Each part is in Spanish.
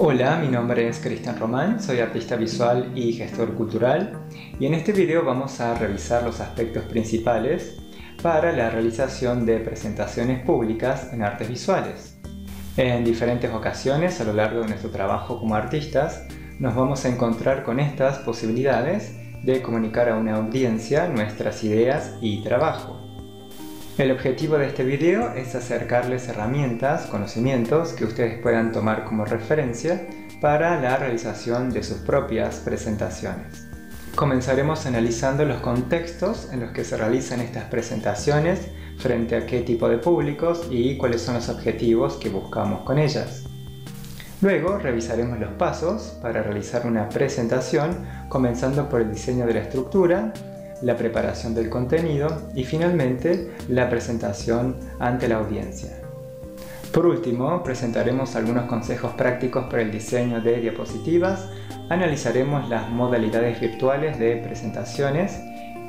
Hola, mi nombre es Cristian Román, soy artista visual y gestor cultural y en este video vamos a revisar los aspectos principales para la realización de presentaciones públicas en artes visuales. En diferentes ocasiones a lo largo de nuestro trabajo como artistas nos vamos a encontrar con estas posibilidades de comunicar a una audiencia nuestras ideas y trabajo. El objetivo de este video es acercarles herramientas, conocimientos que ustedes puedan tomar como referencia para la realización de sus propias presentaciones. Comenzaremos analizando los contextos en los que se realizan estas presentaciones, frente a qué tipo de públicos y cuáles son los objetivos que buscamos con ellas. Luego revisaremos los pasos para realizar una presentación, comenzando por el diseño de la estructura, la preparación del contenido y finalmente la presentación ante la audiencia. Por último, presentaremos algunos consejos prácticos para el diseño de diapositivas, analizaremos las modalidades virtuales de presentaciones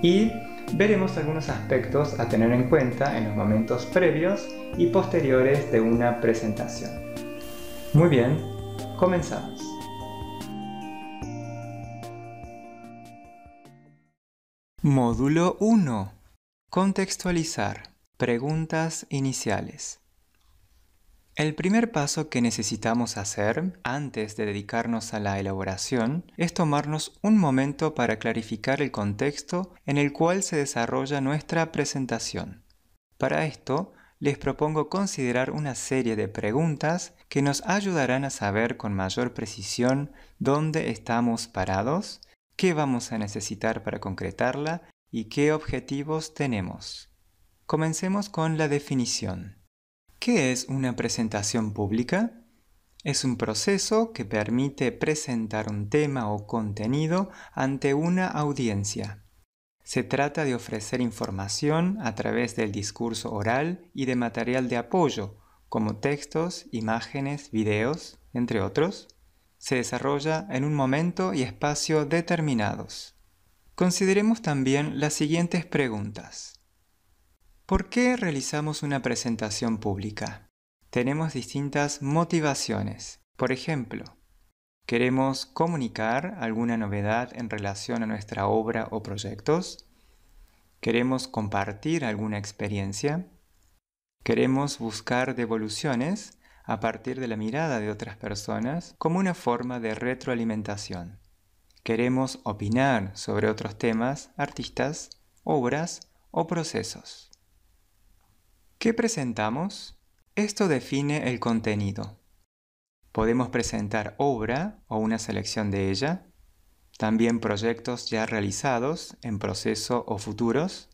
y veremos algunos aspectos a tener en cuenta en los momentos previos y posteriores de una presentación. Muy bien, comenzamos. Módulo 1. Contextualizar. Preguntas iniciales. El primer paso que necesitamos hacer antes de dedicarnos a la elaboración es tomarnos un momento para clarificar el contexto en el cual se desarrolla nuestra presentación. Para esto, les propongo considerar una serie de preguntas que nos ayudarán a saber con mayor precisión dónde estamos parados qué vamos a necesitar para concretarla y qué objetivos tenemos. Comencemos con la definición. ¿Qué es una presentación pública? Es un proceso que permite presentar un tema o contenido ante una audiencia. Se trata de ofrecer información a través del discurso oral y de material de apoyo, como textos, imágenes, videos, entre otros, se desarrolla en un momento y espacio determinados. Consideremos también las siguientes preguntas. ¿Por qué realizamos una presentación pública? Tenemos distintas motivaciones. Por ejemplo, queremos comunicar alguna novedad en relación a nuestra obra o proyectos. Queremos compartir alguna experiencia. Queremos buscar devoluciones a partir de la mirada de otras personas como una forma de retroalimentación. Queremos opinar sobre otros temas, artistas, obras o procesos. ¿Qué presentamos? Esto define el contenido. Podemos presentar obra o una selección de ella, también proyectos ya realizados, en proceso o futuros,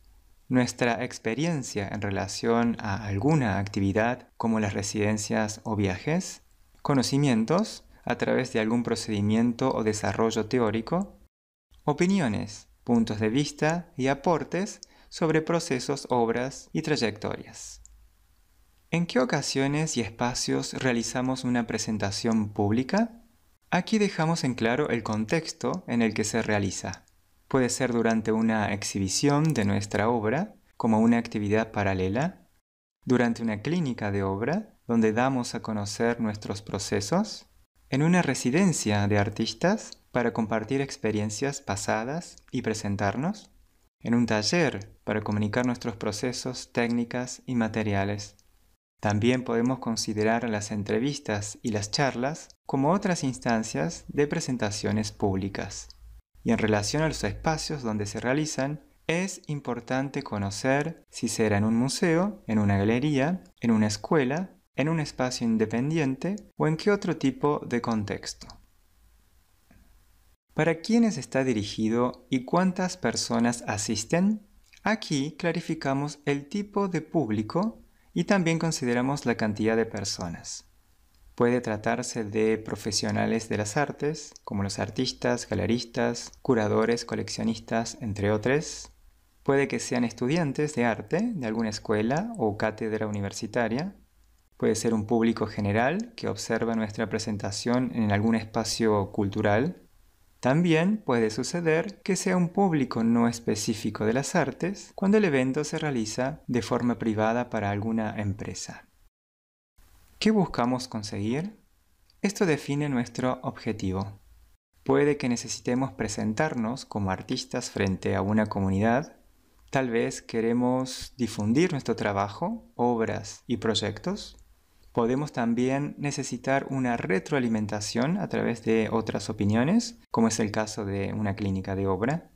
nuestra experiencia en relación a alguna actividad como las residencias o viajes, conocimientos a través de algún procedimiento o desarrollo teórico, opiniones, puntos de vista y aportes sobre procesos, obras y trayectorias. ¿En qué ocasiones y espacios realizamos una presentación pública? Aquí dejamos en claro el contexto en el que se realiza. Puede ser durante una exhibición de nuestra obra, como una actividad paralela, durante una clínica de obra, donde damos a conocer nuestros procesos, en una residencia de artistas para compartir experiencias pasadas y presentarnos, en un taller para comunicar nuestros procesos, técnicas y materiales. También podemos considerar las entrevistas y las charlas como otras instancias de presentaciones públicas y en relación a los espacios donde se realizan, es importante conocer si será en un museo, en una galería, en una escuela, en un espacio independiente o en qué otro tipo de contexto. ¿Para quiénes está dirigido y cuántas personas asisten? Aquí clarificamos el tipo de público y también consideramos la cantidad de personas. Puede tratarse de profesionales de las artes, como los artistas, galeristas, curadores, coleccionistas, entre otros. Puede que sean estudiantes de arte de alguna escuela o cátedra universitaria. Puede ser un público general que observa nuestra presentación en algún espacio cultural. También puede suceder que sea un público no específico de las artes cuando el evento se realiza de forma privada para alguna empresa. ¿Qué buscamos conseguir? Esto define nuestro objetivo. Puede que necesitemos presentarnos como artistas frente a una comunidad, tal vez queremos difundir nuestro trabajo, obras y proyectos. Podemos también necesitar una retroalimentación a través de otras opiniones, como es el caso de una clínica de obra.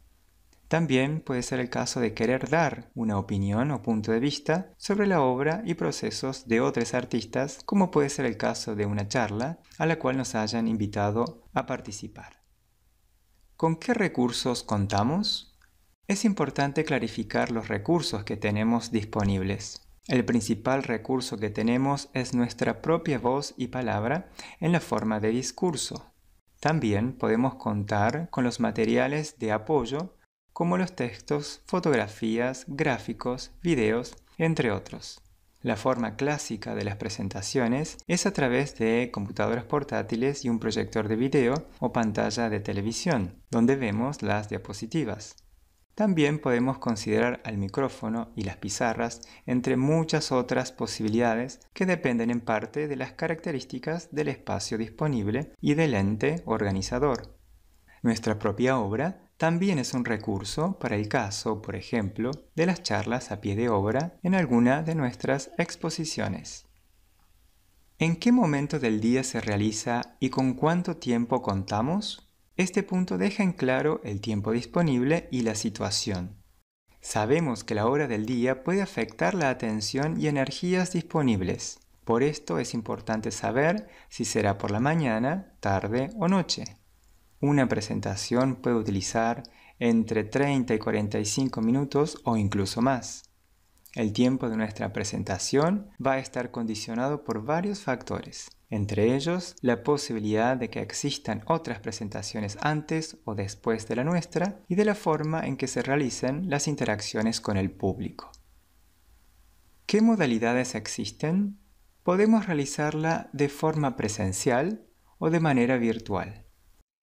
También puede ser el caso de querer dar una opinión o punto de vista sobre la obra y procesos de otros artistas, como puede ser el caso de una charla a la cual nos hayan invitado a participar. ¿Con qué recursos contamos? Es importante clarificar los recursos que tenemos disponibles. El principal recurso que tenemos es nuestra propia voz y palabra en la forma de discurso. También podemos contar con los materiales de apoyo como los textos, fotografías, gráficos, videos, entre otros. La forma clásica de las presentaciones es a través de computadoras portátiles y un proyector de video o pantalla de televisión, donde vemos las diapositivas. También podemos considerar al micrófono y las pizarras entre muchas otras posibilidades que dependen en parte de las características del espacio disponible y del ente organizador. Nuestra propia obra también es un recurso para el caso, por ejemplo, de las charlas a pie de obra en alguna de nuestras exposiciones. ¿En qué momento del día se realiza y con cuánto tiempo contamos? Este punto deja en claro el tiempo disponible y la situación. Sabemos que la hora del día puede afectar la atención y energías disponibles. Por esto es importante saber si será por la mañana, tarde o noche. Una presentación puede utilizar entre 30 y 45 minutos o incluso más. El tiempo de nuestra presentación va a estar condicionado por varios factores, entre ellos la posibilidad de que existan otras presentaciones antes o después de la nuestra y de la forma en que se realicen las interacciones con el público. ¿Qué modalidades existen? Podemos realizarla de forma presencial o de manera virtual.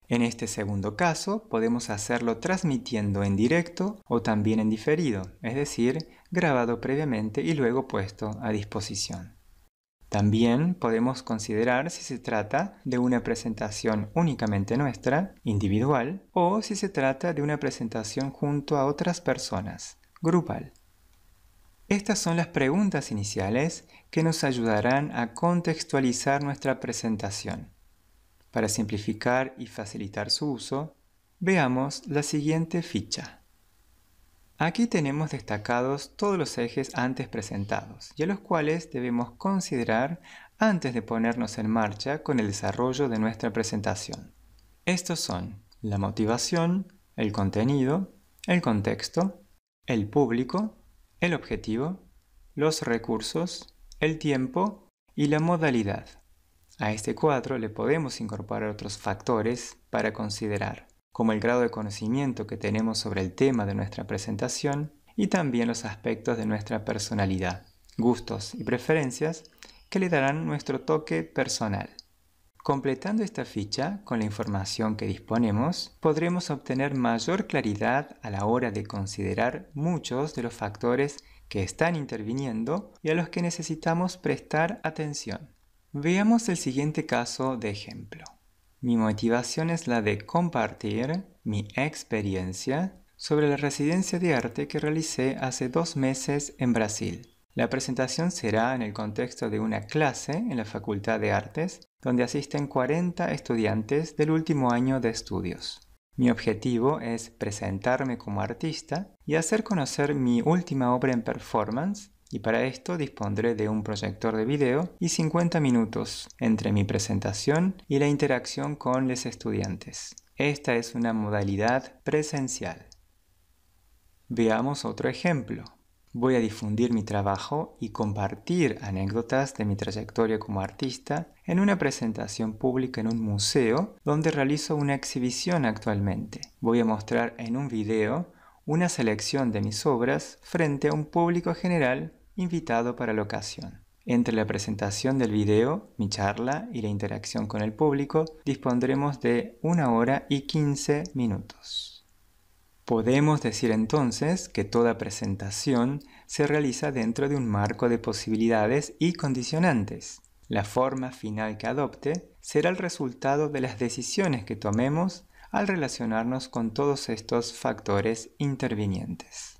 En este segundo caso, podemos hacerlo transmitiendo en directo o también en diferido, es decir, grabado previamente y luego puesto a disposición. También podemos considerar si se trata de una presentación únicamente nuestra, individual, o si se trata de una presentación junto a otras personas, grupal. Estas son las preguntas iniciales que nos ayudarán a contextualizar nuestra presentación. Para simplificar y facilitar su uso, veamos la siguiente ficha. Aquí tenemos destacados todos los ejes antes presentados y a los cuales debemos considerar antes de ponernos en marcha con el desarrollo de nuestra presentación. Estos son la motivación, el contenido, el contexto, el público, el objetivo, los recursos, el tiempo y la modalidad. A este cuadro le podemos incorporar otros factores para considerar, como el grado de conocimiento que tenemos sobre el tema de nuestra presentación y también los aspectos de nuestra personalidad, gustos y preferencias que le darán nuestro toque personal. Completando esta ficha con la información que disponemos, podremos obtener mayor claridad a la hora de considerar muchos de los factores que están interviniendo y a los que necesitamos prestar atención. Veamos el siguiente caso de ejemplo. Mi motivación es la de compartir mi experiencia sobre la residencia de arte que realicé hace dos meses en Brasil. La presentación será en el contexto de una clase en la Facultad de Artes, donde asisten 40 estudiantes del último año de estudios. Mi objetivo es presentarme como artista y hacer conocer mi última obra en performance y para esto dispondré de un proyector de video y 50 minutos entre mi presentación y la interacción con los estudiantes. Esta es una modalidad presencial. Veamos otro ejemplo. Voy a difundir mi trabajo y compartir anécdotas de mi trayectoria como artista en una presentación pública en un museo donde realizo una exhibición actualmente. Voy a mostrar en un video una selección de mis obras frente a un público general invitado para la ocasión. Entre la presentación del video, mi charla y la interacción con el público, dispondremos de una hora y 15 minutos. Podemos decir entonces que toda presentación se realiza dentro de un marco de posibilidades y condicionantes. La forma final que adopte será el resultado de las decisiones que tomemos al relacionarnos con todos estos factores intervinientes.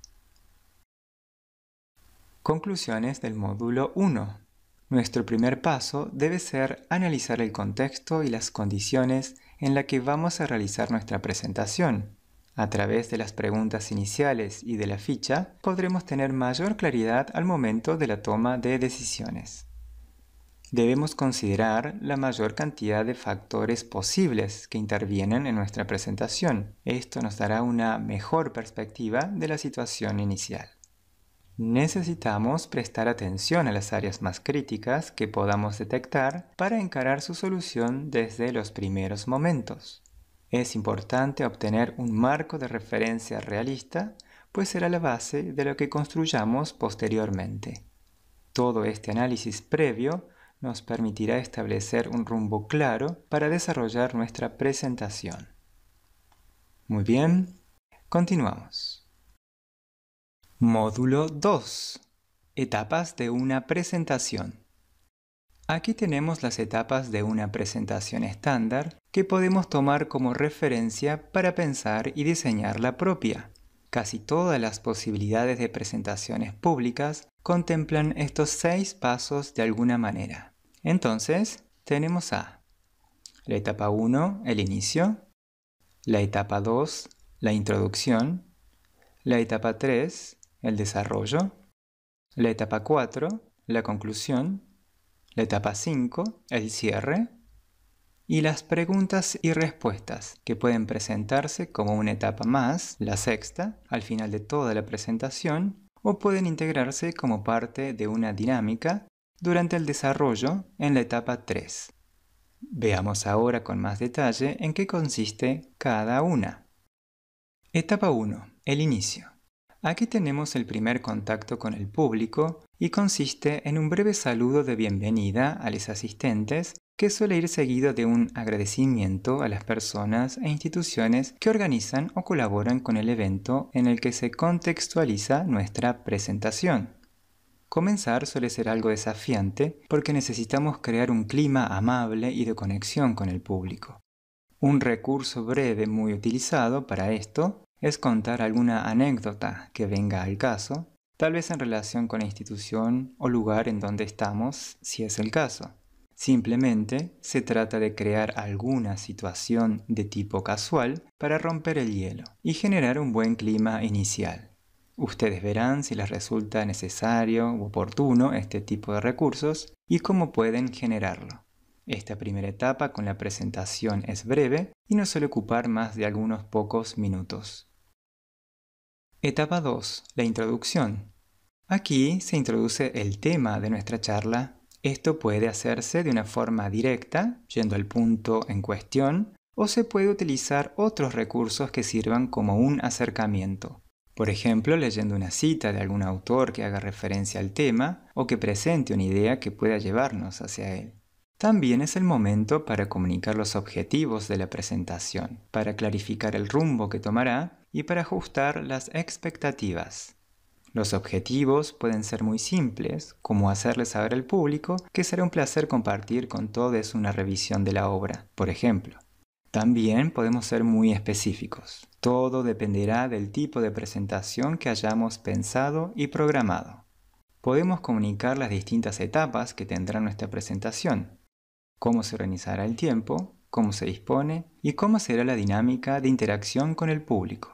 Conclusiones del módulo 1. Nuestro primer paso debe ser analizar el contexto y las condiciones en la que vamos a realizar nuestra presentación. A través de las preguntas iniciales y de la ficha podremos tener mayor claridad al momento de la toma de decisiones debemos considerar la mayor cantidad de factores posibles que intervienen en nuestra presentación. Esto nos dará una mejor perspectiva de la situación inicial. Necesitamos prestar atención a las áreas más críticas que podamos detectar para encarar su solución desde los primeros momentos. Es importante obtener un marco de referencia realista, pues será la base de lo que construyamos posteriormente. Todo este análisis previo nos permitirá establecer un rumbo claro para desarrollar nuestra presentación. Muy bien, continuamos. Módulo 2. Etapas de una presentación. Aquí tenemos las etapas de una presentación estándar que podemos tomar como referencia para pensar y diseñar la propia. Casi todas las posibilidades de presentaciones públicas contemplan estos seis pasos de alguna manera. Entonces, tenemos a la etapa 1, el inicio, la etapa 2, la introducción, la etapa 3, el desarrollo, la etapa 4, la conclusión, la etapa 5, el cierre, y las preguntas y respuestas, que pueden presentarse como una etapa más, la sexta, al final de toda la presentación, o pueden integrarse como parte de una dinámica durante el desarrollo en la etapa 3. Veamos ahora con más detalle en qué consiste cada una. Etapa 1. El inicio. Aquí tenemos el primer contacto con el público y consiste en un breve saludo de bienvenida a los asistentes que suele ir seguido de un agradecimiento a las personas e instituciones que organizan o colaboran con el evento en el que se contextualiza nuestra presentación. Comenzar suele ser algo desafiante porque necesitamos crear un clima amable y de conexión con el público. Un recurso breve muy utilizado para esto es contar alguna anécdota que venga al caso, tal vez en relación con la institución o lugar en donde estamos, si es el caso. Simplemente se trata de crear alguna situación de tipo casual para romper el hielo y generar un buen clima inicial. Ustedes verán si les resulta necesario u oportuno este tipo de recursos y cómo pueden generarlo. Esta primera etapa con la presentación es breve y no suele ocupar más de algunos pocos minutos. Etapa 2. La introducción. Aquí se introduce el tema de nuestra charla esto puede hacerse de una forma directa, yendo al punto en cuestión, o se puede utilizar otros recursos que sirvan como un acercamiento. Por ejemplo, leyendo una cita de algún autor que haga referencia al tema o que presente una idea que pueda llevarnos hacia él. También es el momento para comunicar los objetivos de la presentación, para clarificar el rumbo que tomará y para ajustar las expectativas. Los objetivos pueden ser muy simples, como hacerle saber al público que será un placer compartir con todos una revisión de la obra, por ejemplo. También podemos ser muy específicos. Todo dependerá del tipo de presentación que hayamos pensado y programado. Podemos comunicar las distintas etapas que tendrá nuestra presentación, cómo se organizará el tiempo, cómo se dispone y cómo será la dinámica de interacción con el público.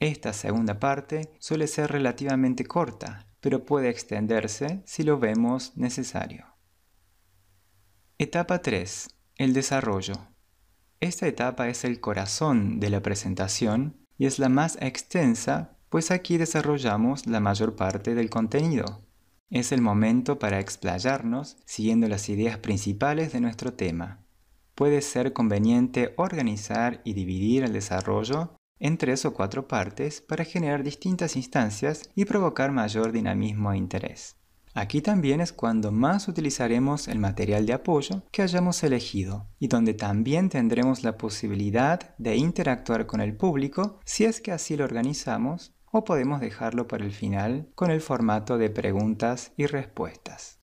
Esta segunda parte suele ser relativamente corta, pero puede extenderse si lo vemos necesario. Etapa 3. El desarrollo. Esta etapa es el corazón de la presentación y es la más extensa, pues aquí desarrollamos la mayor parte del contenido. Es el momento para explayarnos siguiendo las ideas principales de nuestro tema. Puede ser conveniente organizar y dividir el desarrollo en tres o cuatro partes para generar distintas instancias y provocar mayor dinamismo e interés. Aquí también es cuando más utilizaremos el material de apoyo que hayamos elegido y donde también tendremos la posibilidad de interactuar con el público si es que así lo organizamos o podemos dejarlo para el final con el formato de preguntas y respuestas.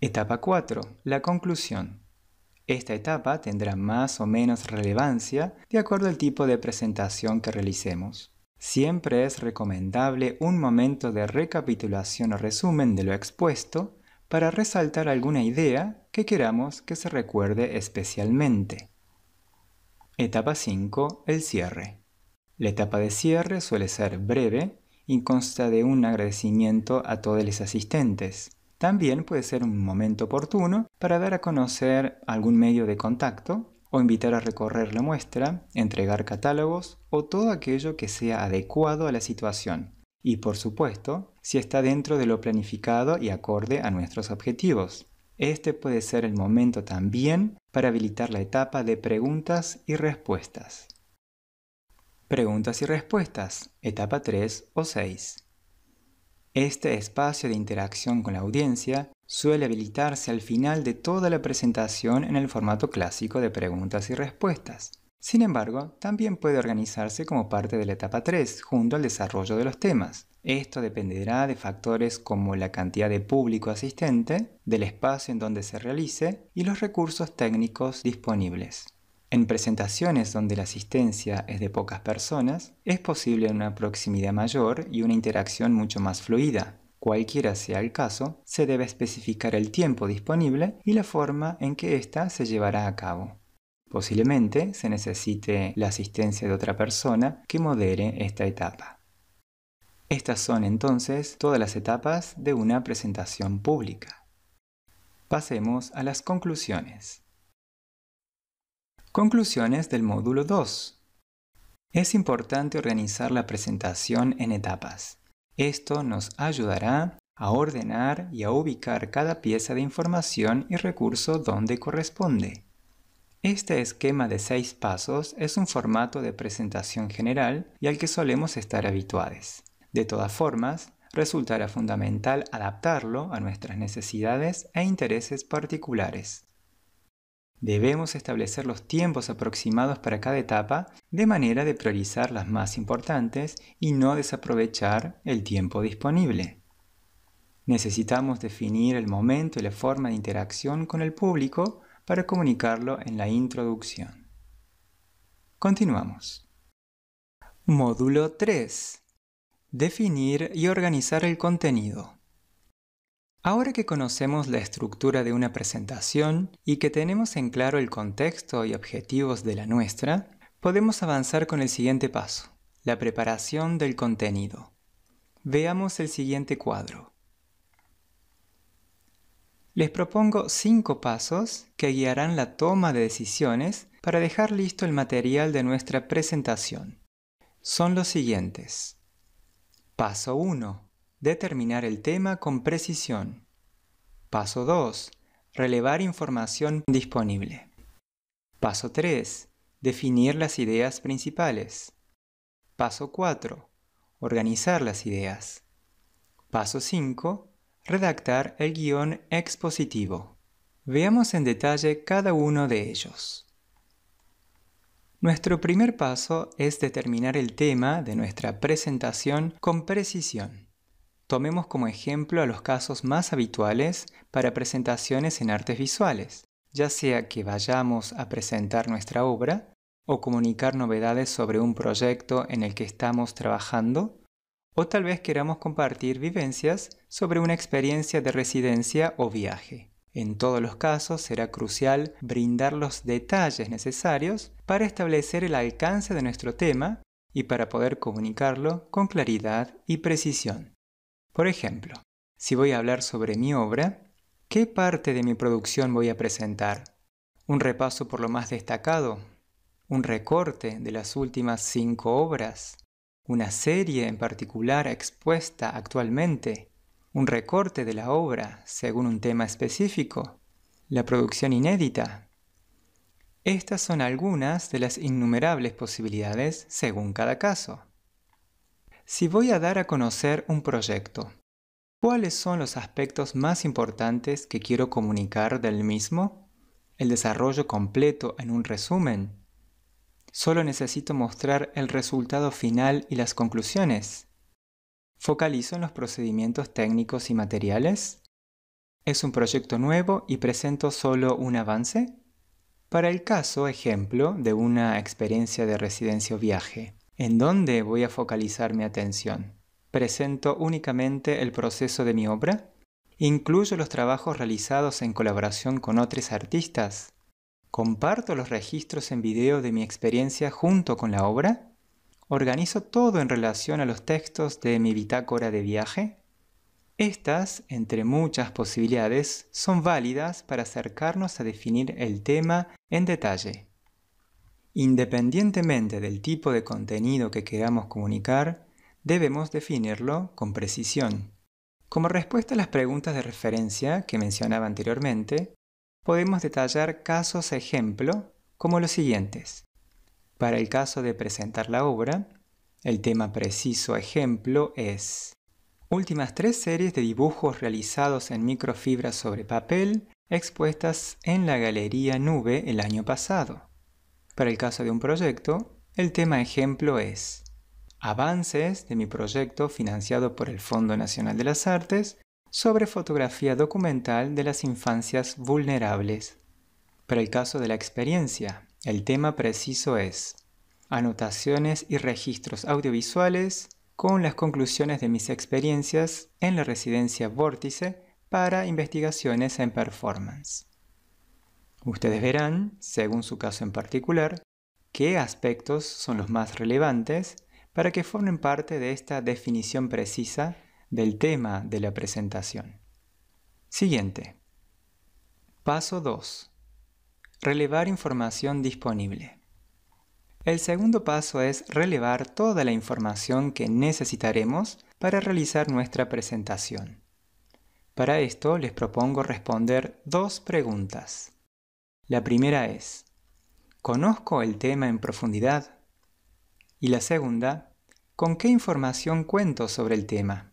Etapa 4. La conclusión. Esta etapa tendrá más o menos relevancia de acuerdo al tipo de presentación que realicemos. Siempre es recomendable un momento de recapitulación o resumen de lo expuesto para resaltar alguna idea que queramos que se recuerde especialmente. Etapa 5. El cierre. La etapa de cierre suele ser breve y consta de un agradecimiento a todos los asistentes, también puede ser un momento oportuno para dar a conocer algún medio de contacto o invitar a recorrer la muestra, entregar catálogos o todo aquello que sea adecuado a la situación. Y por supuesto, si está dentro de lo planificado y acorde a nuestros objetivos. Este puede ser el momento también para habilitar la etapa de preguntas y respuestas. Preguntas y respuestas, etapa 3 o 6. Este espacio de interacción con la audiencia suele habilitarse al final de toda la presentación en el formato clásico de preguntas y respuestas. Sin embargo, también puede organizarse como parte de la etapa 3, junto al desarrollo de los temas. Esto dependerá de factores como la cantidad de público asistente, del espacio en donde se realice y los recursos técnicos disponibles. En presentaciones donde la asistencia es de pocas personas, es posible una proximidad mayor y una interacción mucho más fluida. Cualquiera sea el caso, se debe especificar el tiempo disponible y la forma en que ésta se llevará a cabo. Posiblemente se necesite la asistencia de otra persona que modere esta etapa. Estas son entonces todas las etapas de una presentación pública. Pasemos a las conclusiones. Conclusiones del módulo 2. Es importante organizar la presentación en etapas. Esto nos ayudará a ordenar y a ubicar cada pieza de información y recurso donde corresponde. Este esquema de seis pasos es un formato de presentación general y al que solemos estar habituados. De todas formas, resultará fundamental adaptarlo a nuestras necesidades e intereses particulares. Debemos establecer los tiempos aproximados para cada etapa de manera de priorizar las más importantes y no desaprovechar el tiempo disponible. Necesitamos definir el momento y la forma de interacción con el público para comunicarlo en la introducción. Continuamos. Módulo 3. Definir y organizar el contenido. Ahora que conocemos la estructura de una presentación y que tenemos en claro el contexto y objetivos de la nuestra, podemos avanzar con el siguiente paso, la preparación del contenido. Veamos el siguiente cuadro. Les propongo cinco pasos que guiarán la toma de decisiones para dejar listo el material de nuestra presentación. Son los siguientes. Paso 1. Determinar el tema con precisión. Paso 2. Relevar información disponible. Paso 3. Definir las ideas principales. Paso 4. Organizar las ideas. Paso 5. Redactar el guión expositivo. Veamos en detalle cada uno de ellos. Nuestro primer paso es determinar el tema de nuestra presentación con precisión. Tomemos como ejemplo a los casos más habituales para presentaciones en artes visuales, ya sea que vayamos a presentar nuestra obra o comunicar novedades sobre un proyecto en el que estamos trabajando, o tal vez queramos compartir vivencias sobre una experiencia de residencia o viaje. En todos los casos será crucial brindar los detalles necesarios para establecer el alcance de nuestro tema y para poder comunicarlo con claridad y precisión. Por ejemplo, si voy a hablar sobre mi obra, ¿qué parte de mi producción voy a presentar? ¿Un repaso por lo más destacado? ¿Un recorte de las últimas cinco obras? ¿Una serie en particular expuesta actualmente? ¿Un recorte de la obra según un tema específico? ¿La producción inédita? Estas son algunas de las innumerables posibilidades según cada caso. Si voy a dar a conocer un proyecto, ¿cuáles son los aspectos más importantes que quiero comunicar del mismo? ¿El desarrollo completo en un resumen? ¿Solo necesito mostrar el resultado final y las conclusiones? ¿Focalizo en los procedimientos técnicos y materiales? ¿Es un proyecto nuevo y presento solo un avance? Para el caso, ejemplo, de una experiencia de residencia o viaje, ¿En dónde voy a focalizar mi atención? ¿Presento únicamente el proceso de mi obra? ¿Incluyo los trabajos realizados en colaboración con otros artistas? ¿Comparto los registros en video de mi experiencia junto con la obra? ¿Organizo todo en relación a los textos de mi bitácora de viaje? Estas, entre muchas posibilidades, son válidas para acercarnos a definir el tema en detalle. Independientemente del tipo de contenido que queramos comunicar, debemos definirlo con precisión. Como respuesta a las preguntas de referencia que mencionaba anteriormente, podemos detallar casos ejemplo como los siguientes. Para el caso de presentar la obra, el tema preciso ejemplo es últimas tres series de dibujos realizados en microfibra sobre papel expuestas en la Galería Nube el año pasado. Para el caso de un proyecto, el tema ejemplo es Avances de mi proyecto financiado por el Fondo Nacional de las Artes sobre fotografía documental de las infancias vulnerables. Para el caso de la experiencia, el tema preciso es Anotaciones y registros audiovisuales con las conclusiones de mis experiencias en la residencia Vórtice para investigaciones en performance. Ustedes verán, según su caso en particular, qué aspectos son los más relevantes para que formen parte de esta definición precisa del tema de la presentación. Siguiente. Paso 2. Relevar información disponible. El segundo paso es relevar toda la información que necesitaremos para realizar nuestra presentación. Para esto les propongo responder dos preguntas. La primera es, ¿conozco el tema en profundidad? Y la segunda, ¿con qué información cuento sobre el tema?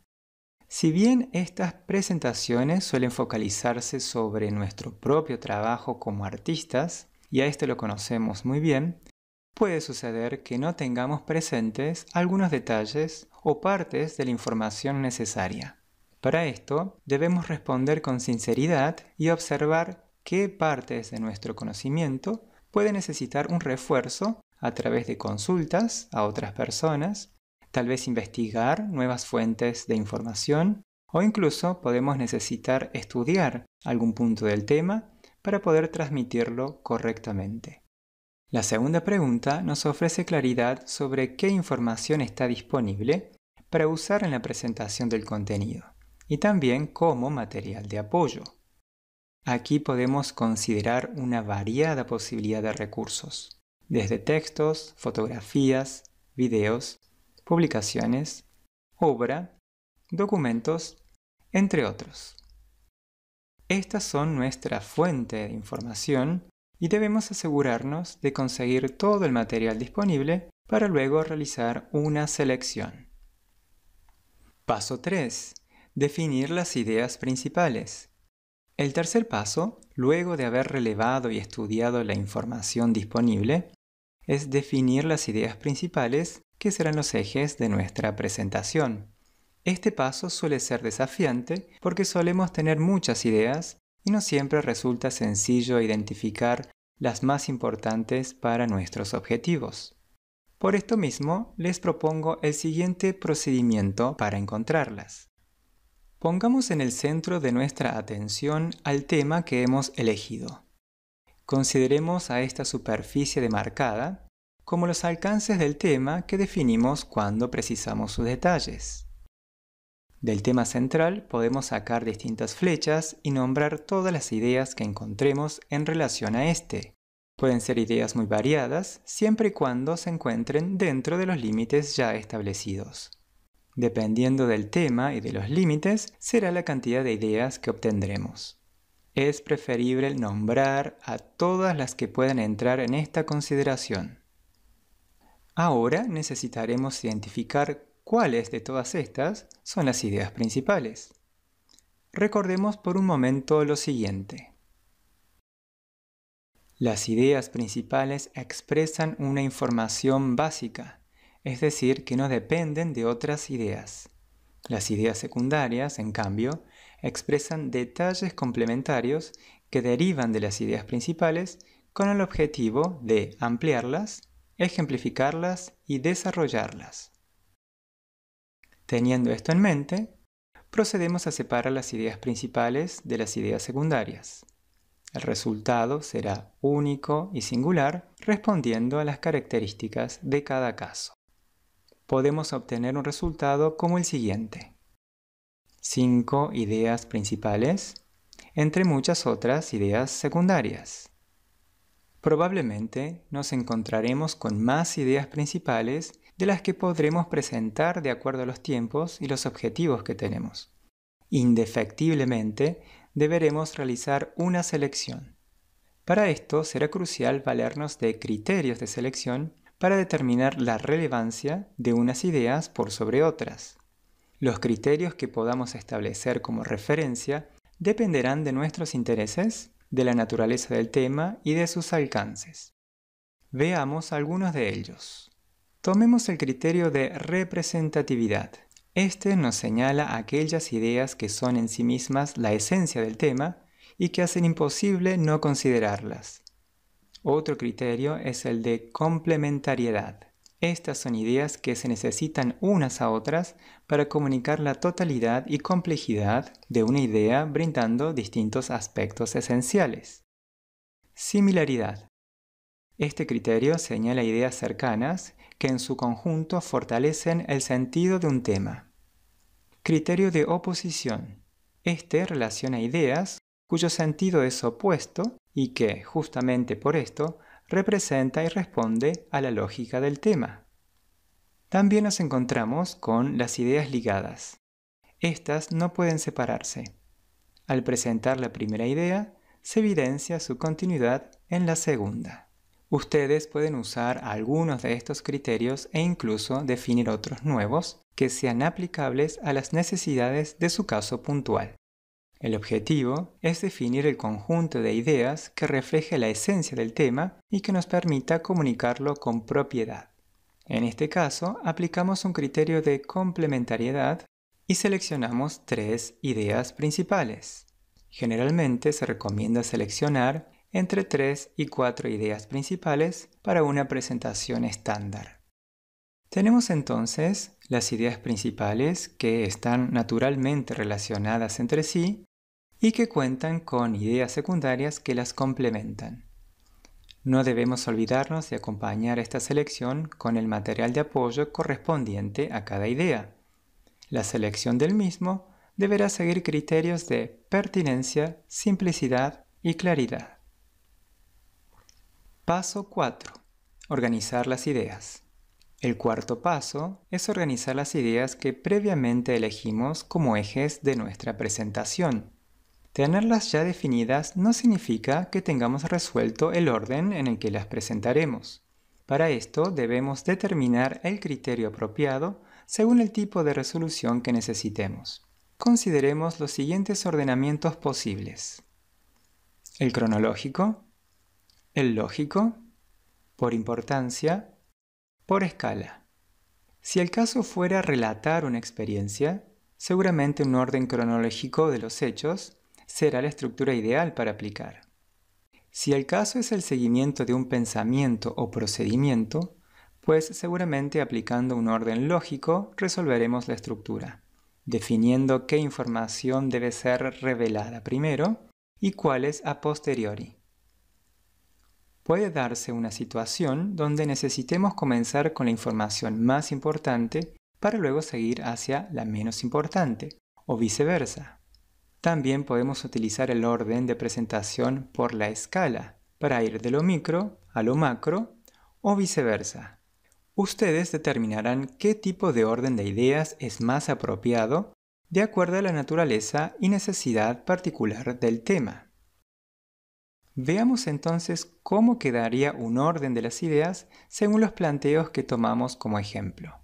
Si bien estas presentaciones suelen focalizarse sobre nuestro propio trabajo como artistas, y a este lo conocemos muy bien, puede suceder que no tengamos presentes algunos detalles o partes de la información necesaria. Para esto, debemos responder con sinceridad y observar qué partes de nuestro conocimiento puede necesitar un refuerzo a través de consultas a otras personas, tal vez investigar nuevas fuentes de información o incluso podemos necesitar estudiar algún punto del tema para poder transmitirlo correctamente. La segunda pregunta nos ofrece claridad sobre qué información está disponible para usar en la presentación del contenido y también como material de apoyo. Aquí podemos considerar una variada posibilidad de recursos, desde textos, fotografías, videos, publicaciones, obra, documentos, entre otros. Estas son nuestra fuente de información y debemos asegurarnos de conseguir todo el material disponible para luego realizar una selección. Paso 3. Definir las ideas principales. El tercer paso, luego de haber relevado y estudiado la información disponible, es definir las ideas principales que serán los ejes de nuestra presentación. Este paso suele ser desafiante porque solemos tener muchas ideas y no siempre resulta sencillo identificar las más importantes para nuestros objetivos. Por esto mismo, les propongo el siguiente procedimiento para encontrarlas. Pongamos en el centro de nuestra atención al tema que hemos elegido. Consideremos a esta superficie demarcada como los alcances del tema que definimos cuando precisamos sus detalles. Del tema central podemos sacar distintas flechas y nombrar todas las ideas que encontremos en relación a este. Pueden ser ideas muy variadas siempre y cuando se encuentren dentro de los límites ya establecidos. Dependiendo del tema y de los límites, será la cantidad de ideas que obtendremos. Es preferible nombrar a todas las que puedan entrar en esta consideración. Ahora necesitaremos identificar cuáles de todas estas son las ideas principales. Recordemos por un momento lo siguiente. Las ideas principales expresan una información básica es decir, que no dependen de otras ideas. Las ideas secundarias, en cambio, expresan detalles complementarios que derivan de las ideas principales con el objetivo de ampliarlas, ejemplificarlas y desarrollarlas. Teniendo esto en mente, procedemos a separar las ideas principales de las ideas secundarias. El resultado será único y singular respondiendo a las características de cada caso podemos obtener un resultado como el siguiente. Cinco ideas principales, entre muchas otras ideas secundarias. Probablemente nos encontraremos con más ideas principales de las que podremos presentar de acuerdo a los tiempos y los objetivos que tenemos. Indefectiblemente, deberemos realizar una selección. Para esto será crucial valernos de criterios de selección para determinar la relevancia de unas ideas por sobre otras. Los criterios que podamos establecer como referencia dependerán de nuestros intereses, de la naturaleza del tema y de sus alcances. Veamos algunos de ellos. Tomemos el criterio de representatividad. Este nos señala aquellas ideas que son en sí mismas la esencia del tema y que hacen imposible no considerarlas. Otro criterio es el de complementariedad. Estas son ideas que se necesitan unas a otras para comunicar la totalidad y complejidad de una idea brindando distintos aspectos esenciales. Similaridad. Este criterio señala ideas cercanas que en su conjunto fortalecen el sentido de un tema. Criterio de oposición. Este relaciona ideas cuyo sentido es opuesto y que, justamente por esto, representa y responde a la lógica del tema. También nos encontramos con las ideas ligadas. Estas no pueden separarse. Al presentar la primera idea, se evidencia su continuidad en la segunda. Ustedes pueden usar algunos de estos criterios e incluso definir otros nuevos que sean aplicables a las necesidades de su caso puntual. El objetivo es definir el conjunto de ideas que refleje la esencia del tema y que nos permita comunicarlo con propiedad. En este caso, aplicamos un criterio de complementariedad y seleccionamos tres ideas principales. Generalmente se recomienda seleccionar entre tres y cuatro ideas principales para una presentación estándar. Tenemos entonces las ideas principales que están naturalmente relacionadas entre sí y que cuentan con ideas secundarias que las complementan. No debemos olvidarnos de acompañar esta selección con el material de apoyo correspondiente a cada idea. La selección del mismo deberá seguir criterios de pertinencia, simplicidad y claridad. Paso 4. Organizar las ideas. El cuarto paso es organizar las ideas que previamente elegimos como ejes de nuestra presentación. Tenerlas ya definidas no significa que tengamos resuelto el orden en el que las presentaremos. Para esto debemos determinar el criterio apropiado según el tipo de resolución que necesitemos. Consideremos los siguientes ordenamientos posibles. El cronológico, el lógico, por importancia, por escala. Si el caso fuera relatar una experiencia, seguramente un orden cronológico de los hechos será la estructura ideal para aplicar. Si el caso es el seguimiento de un pensamiento o procedimiento, pues seguramente aplicando un orden lógico resolveremos la estructura, definiendo qué información debe ser revelada primero y cuáles a posteriori. Puede darse una situación donde necesitemos comenzar con la información más importante para luego seguir hacia la menos importante, o viceversa. También podemos utilizar el orden de presentación por la escala para ir de lo micro a lo macro o viceversa. Ustedes determinarán qué tipo de orden de ideas es más apropiado de acuerdo a la naturaleza y necesidad particular del tema. Veamos entonces cómo quedaría un orden de las ideas según los planteos que tomamos como ejemplo.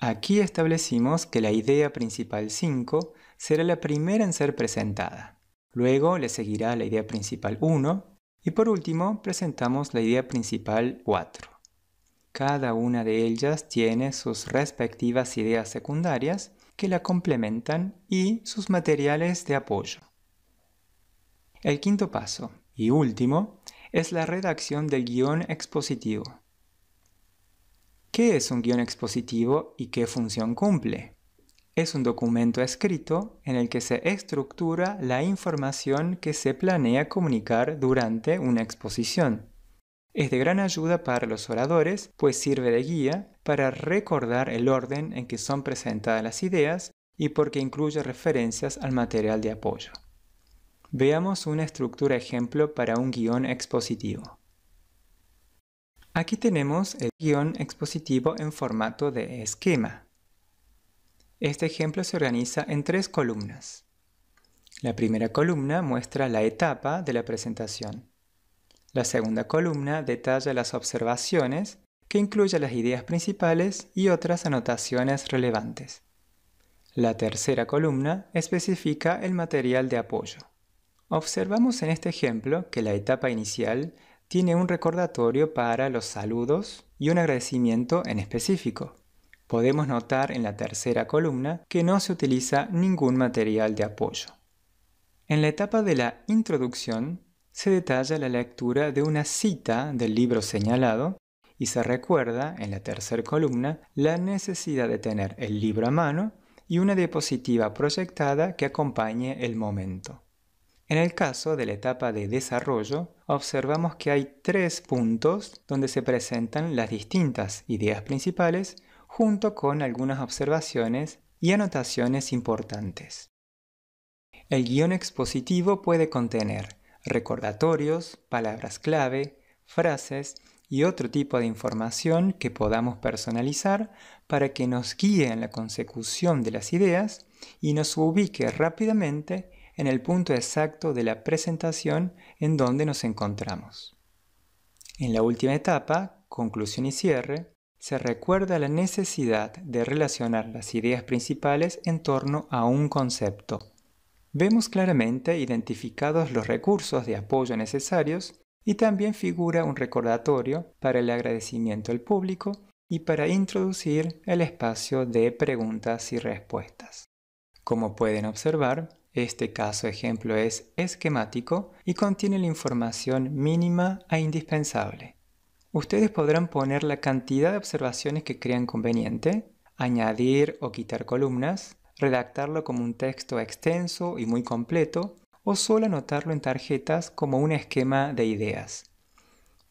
Aquí establecimos que la idea principal 5 será la primera en ser presentada. Luego le seguirá la idea principal 1 y por último presentamos la idea principal 4. Cada una de ellas tiene sus respectivas ideas secundarias que la complementan y sus materiales de apoyo. El quinto paso, y último, es la redacción del guión expositivo. ¿Qué es un guión expositivo y qué función cumple? Es un documento escrito en el que se estructura la información que se planea comunicar durante una exposición. Es de gran ayuda para los oradores, pues sirve de guía para recordar el orden en que son presentadas las ideas y porque incluye referencias al material de apoyo. Veamos una estructura ejemplo para un guión expositivo. Aquí tenemos el guión expositivo en formato de esquema. Este ejemplo se organiza en tres columnas. La primera columna muestra la etapa de la presentación. La segunda columna detalla las observaciones, que incluye las ideas principales y otras anotaciones relevantes. La tercera columna especifica el material de apoyo. Observamos en este ejemplo que la etapa inicial tiene un recordatorio para los saludos y un agradecimiento en específico podemos notar en la tercera columna que no se utiliza ningún material de apoyo. En la etapa de la introducción se detalla la lectura de una cita del libro señalado y se recuerda en la tercera columna la necesidad de tener el libro a mano y una diapositiva proyectada que acompañe el momento. En el caso de la etapa de desarrollo, observamos que hay tres puntos donde se presentan las distintas ideas principales junto con algunas observaciones y anotaciones importantes. El guión expositivo puede contener recordatorios, palabras clave, frases y otro tipo de información que podamos personalizar para que nos guíe en la consecución de las ideas y nos ubique rápidamente en el punto exacto de la presentación en donde nos encontramos. En la última etapa, conclusión y cierre, se recuerda la necesidad de relacionar las ideas principales en torno a un concepto. Vemos claramente identificados los recursos de apoyo necesarios y también figura un recordatorio para el agradecimiento al público y para introducir el espacio de preguntas y respuestas. Como pueden observar, este caso ejemplo es esquemático y contiene la información mínima e indispensable. Ustedes podrán poner la cantidad de observaciones que crean conveniente, añadir o quitar columnas, redactarlo como un texto extenso y muy completo, o solo anotarlo en tarjetas como un esquema de ideas.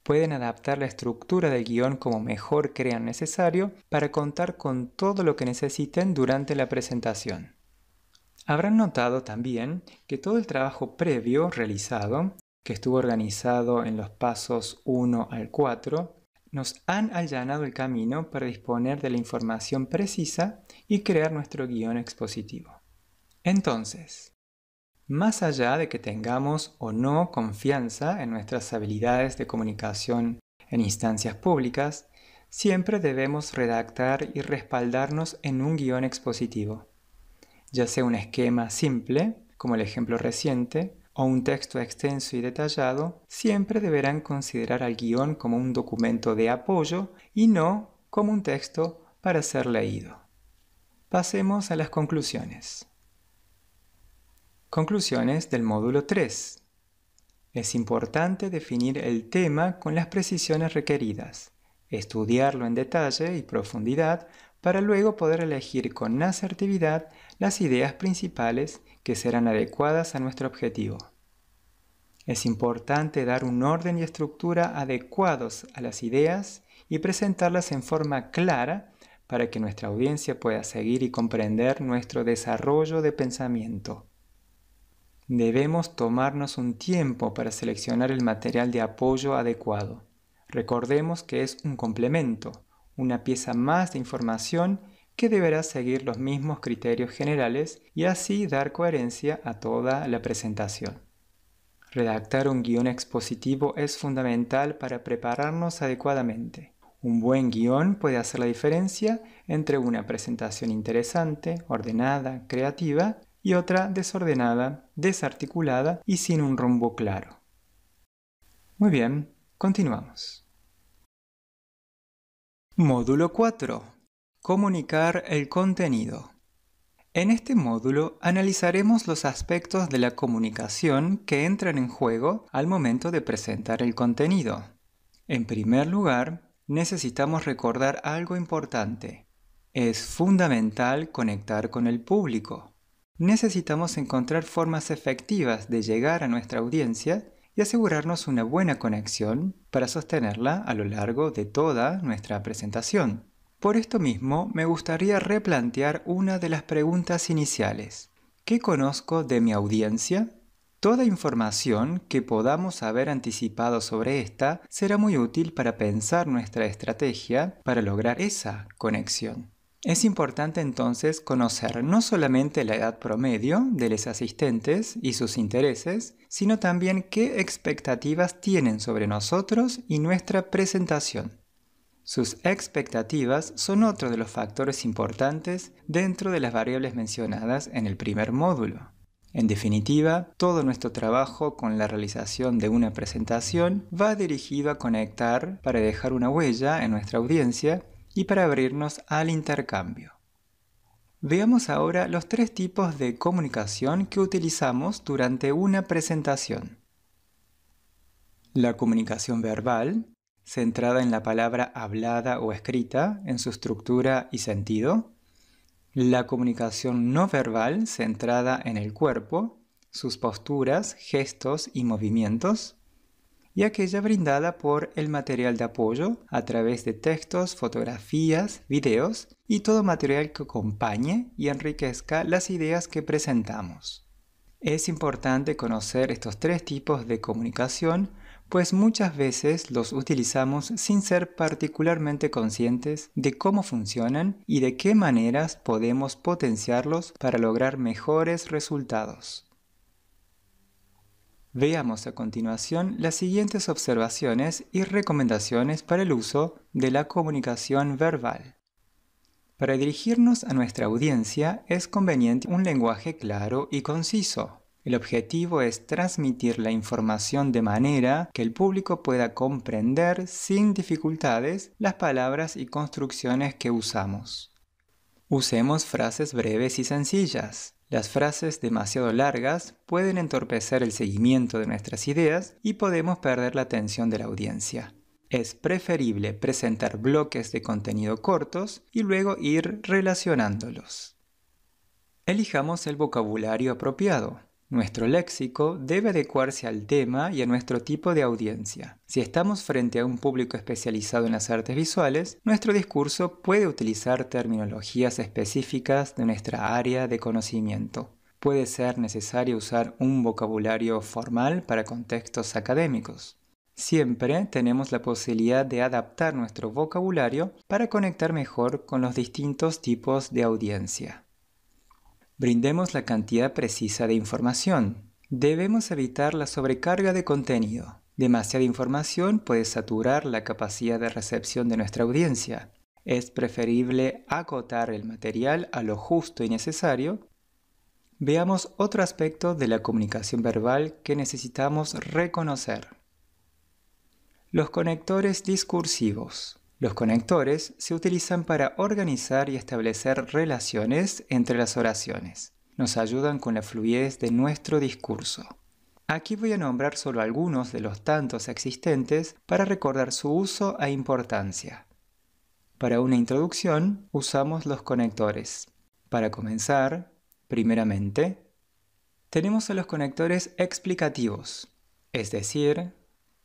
Pueden adaptar la estructura del guión como mejor crean necesario para contar con todo lo que necesiten durante la presentación. Habrán notado también que todo el trabajo previo realizado que estuvo organizado en los pasos 1 al 4, nos han allanado el camino para disponer de la información precisa y crear nuestro guión expositivo. Entonces, más allá de que tengamos o no confianza en nuestras habilidades de comunicación en instancias públicas, siempre debemos redactar y respaldarnos en un guión expositivo, ya sea un esquema simple, como el ejemplo reciente, o un texto extenso y detallado, siempre deberán considerar al guión como un documento de apoyo y no como un texto para ser leído. Pasemos a las conclusiones. Conclusiones del módulo 3. Es importante definir el tema con las precisiones requeridas, estudiarlo en detalle y profundidad para luego poder elegir con asertividad las ideas principales que serán adecuadas a nuestro objetivo. Es importante dar un orden y estructura adecuados a las ideas y presentarlas en forma clara para que nuestra audiencia pueda seguir y comprender nuestro desarrollo de pensamiento. Debemos tomarnos un tiempo para seleccionar el material de apoyo adecuado. Recordemos que es un complemento, una pieza más de información que deberá seguir los mismos criterios generales y así dar coherencia a toda la presentación. Redactar un guión expositivo es fundamental para prepararnos adecuadamente. Un buen guión puede hacer la diferencia entre una presentación interesante, ordenada, creativa y otra desordenada, desarticulada y sin un rumbo claro. Muy bien, continuamos. Módulo 4. Comunicar el contenido. En este módulo analizaremos los aspectos de la comunicación que entran en juego al momento de presentar el contenido. En primer lugar, necesitamos recordar algo importante. Es fundamental conectar con el público. Necesitamos encontrar formas efectivas de llegar a nuestra audiencia y asegurarnos una buena conexión para sostenerla a lo largo de toda nuestra presentación. Por esto mismo, me gustaría replantear una de las preguntas iniciales. ¿Qué conozco de mi audiencia? Toda información que podamos haber anticipado sobre esta será muy útil para pensar nuestra estrategia para lograr esa conexión. Es importante entonces conocer no solamente la edad promedio de los asistentes y sus intereses, sino también qué expectativas tienen sobre nosotros y nuestra presentación. Sus expectativas son otro de los factores importantes dentro de las variables mencionadas en el primer módulo. En definitiva, todo nuestro trabajo con la realización de una presentación va dirigido a conectar para dejar una huella en nuestra audiencia y para abrirnos al intercambio. Veamos ahora los tres tipos de comunicación que utilizamos durante una presentación. La comunicación verbal, centrada en la palabra hablada o escrita, en su estructura y sentido. La comunicación no verbal, centrada en el cuerpo, sus posturas, gestos y movimientos. Y aquella brindada por el material de apoyo a través de textos, fotografías, videos y todo material que acompañe y enriquezca las ideas que presentamos. Es importante conocer estos tres tipos de comunicación pues muchas veces los utilizamos sin ser particularmente conscientes de cómo funcionan y de qué maneras podemos potenciarlos para lograr mejores resultados. Veamos a continuación las siguientes observaciones y recomendaciones para el uso de la comunicación verbal. Para dirigirnos a nuestra audiencia es conveniente un lenguaje claro y conciso, el objetivo es transmitir la información de manera que el público pueda comprender sin dificultades las palabras y construcciones que usamos. Usemos frases breves y sencillas. Las frases demasiado largas pueden entorpecer el seguimiento de nuestras ideas y podemos perder la atención de la audiencia. Es preferible presentar bloques de contenido cortos y luego ir relacionándolos. Elijamos el vocabulario apropiado. Nuestro léxico debe adecuarse al tema y a nuestro tipo de audiencia. Si estamos frente a un público especializado en las artes visuales, nuestro discurso puede utilizar terminologías específicas de nuestra área de conocimiento. Puede ser necesario usar un vocabulario formal para contextos académicos. Siempre tenemos la posibilidad de adaptar nuestro vocabulario para conectar mejor con los distintos tipos de audiencia brindemos la cantidad precisa de información. Debemos evitar la sobrecarga de contenido. Demasiada información puede saturar la capacidad de recepción de nuestra audiencia. Es preferible acotar el material a lo justo y necesario. Veamos otro aspecto de la comunicación verbal que necesitamos reconocer. Los conectores discursivos. Los conectores se utilizan para organizar y establecer relaciones entre las oraciones. Nos ayudan con la fluidez de nuestro discurso. Aquí voy a nombrar solo algunos de los tantos existentes para recordar su uso e importancia. Para una introducción usamos los conectores. Para comenzar, primeramente, tenemos a los conectores explicativos, es decir,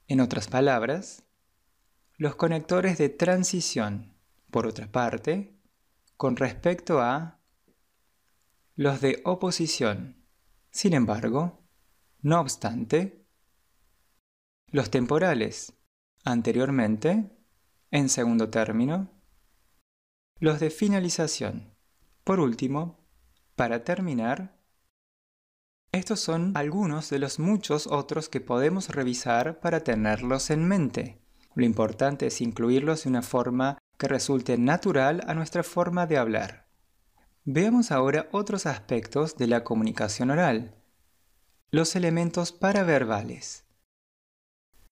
en otras palabras, los conectores de transición, por otra parte, con respecto a los de oposición. Sin embargo, no obstante, los temporales, anteriormente, en segundo término, los de finalización. Por último, para terminar, estos son algunos de los muchos otros que podemos revisar para tenerlos en mente. Lo importante es incluirlos de una forma que resulte natural a nuestra forma de hablar. Veamos ahora otros aspectos de la comunicación oral. Los elementos paraverbales.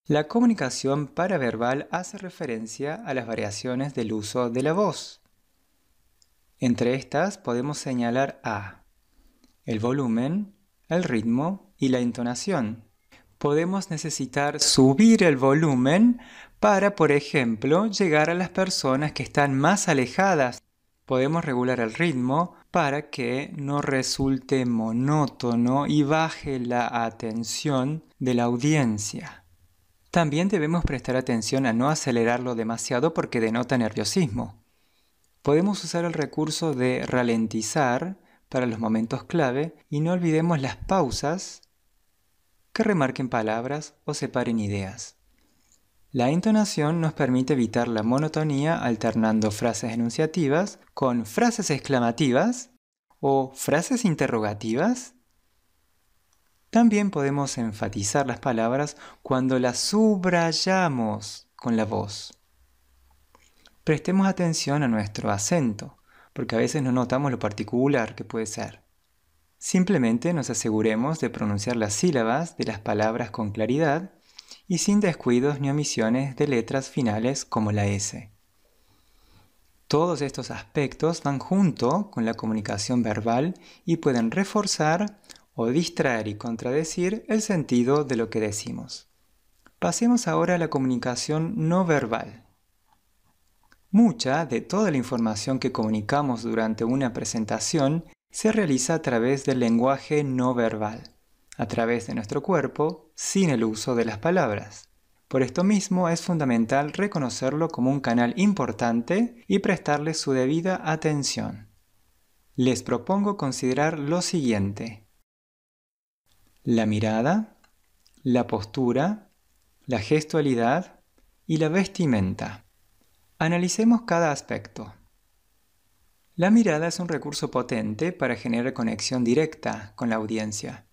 La comunicación paraverbal hace referencia a las variaciones del uso de la voz. Entre estas podemos señalar a el volumen, el ritmo y la entonación. Podemos necesitar subir el volumen para, por ejemplo, llegar a las personas que están más alejadas. Podemos regular el ritmo para que no resulte monótono y baje la atención de la audiencia. También debemos prestar atención a no acelerarlo demasiado porque denota nerviosismo. Podemos usar el recurso de ralentizar para los momentos clave y no olvidemos las pausas que remarquen palabras o separen ideas. La entonación nos permite evitar la monotonía alternando frases enunciativas con frases exclamativas o frases interrogativas. También podemos enfatizar las palabras cuando las subrayamos con la voz. Prestemos atención a nuestro acento, porque a veces no notamos lo particular que puede ser. Simplemente nos aseguremos de pronunciar las sílabas de las palabras con claridad y sin descuidos ni omisiones de letras finales como la S. Todos estos aspectos van junto con la comunicación verbal y pueden reforzar o distraer y contradecir el sentido de lo que decimos. Pasemos ahora a la comunicación no verbal. Mucha de toda la información que comunicamos durante una presentación se realiza a través del lenguaje no verbal a través de nuestro cuerpo sin el uso de las palabras. Por esto mismo es fundamental reconocerlo como un canal importante y prestarle su debida atención. Les propongo considerar lo siguiente. La mirada, la postura, la gestualidad y la vestimenta. Analicemos cada aspecto. La mirada es un recurso potente para generar conexión directa con la audiencia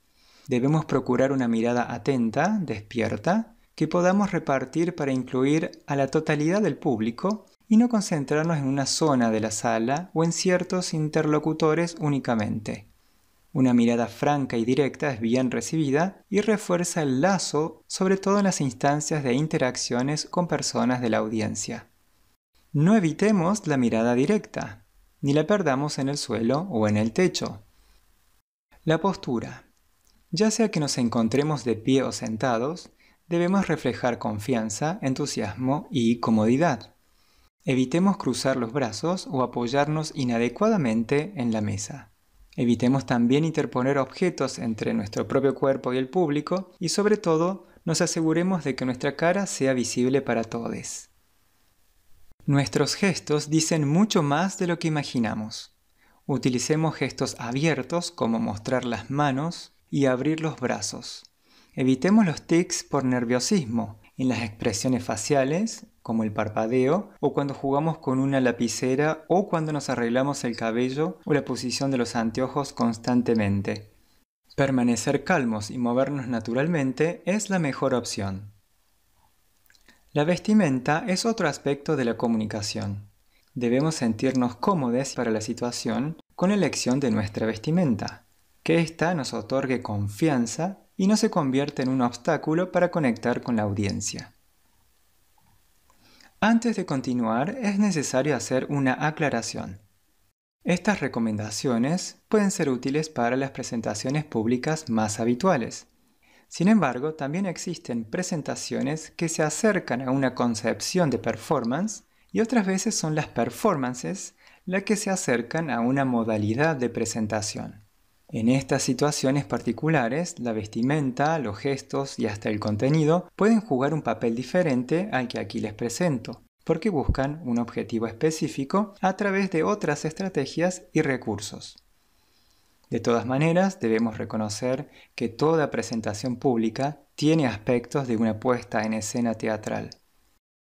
debemos procurar una mirada atenta, despierta, que podamos repartir para incluir a la totalidad del público y no concentrarnos en una zona de la sala o en ciertos interlocutores únicamente. Una mirada franca y directa es bien recibida y refuerza el lazo, sobre todo en las instancias de interacciones con personas de la audiencia. No evitemos la mirada directa, ni la perdamos en el suelo o en el techo. La postura. Ya sea que nos encontremos de pie o sentados, debemos reflejar confianza, entusiasmo y comodidad. Evitemos cruzar los brazos o apoyarnos inadecuadamente en la mesa. Evitemos también interponer objetos entre nuestro propio cuerpo y el público y sobre todo nos aseguremos de que nuestra cara sea visible para todos. Nuestros gestos dicen mucho más de lo que imaginamos. Utilicemos gestos abiertos como mostrar las manos, y abrir los brazos. Evitemos los tics por nerviosismo, en las expresiones faciales, como el parpadeo, o cuando jugamos con una lapicera, o cuando nos arreglamos el cabello o la posición de los anteojos constantemente. Permanecer calmos y movernos naturalmente es la mejor opción. La vestimenta es otro aspecto de la comunicación. Debemos sentirnos cómodos para la situación con la elección de nuestra vestimenta que ésta nos otorgue confianza y no se convierta en un obstáculo para conectar con la audiencia. Antes de continuar, es necesario hacer una aclaración. Estas recomendaciones pueden ser útiles para las presentaciones públicas más habituales. Sin embargo, también existen presentaciones que se acercan a una concepción de performance y otras veces son las performances las que se acercan a una modalidad de presentación. En estas situaciones particulares, la vestimenta, los gestos y hasta el contenido pueden jugar un papel diferente al que aquí les presento, porque buscan un objetivo específico a través de otras estrategias y recursos. De todas maneras, debemos reconocer que toda presentación pública tiene aspectos de una puesta en escena teatral.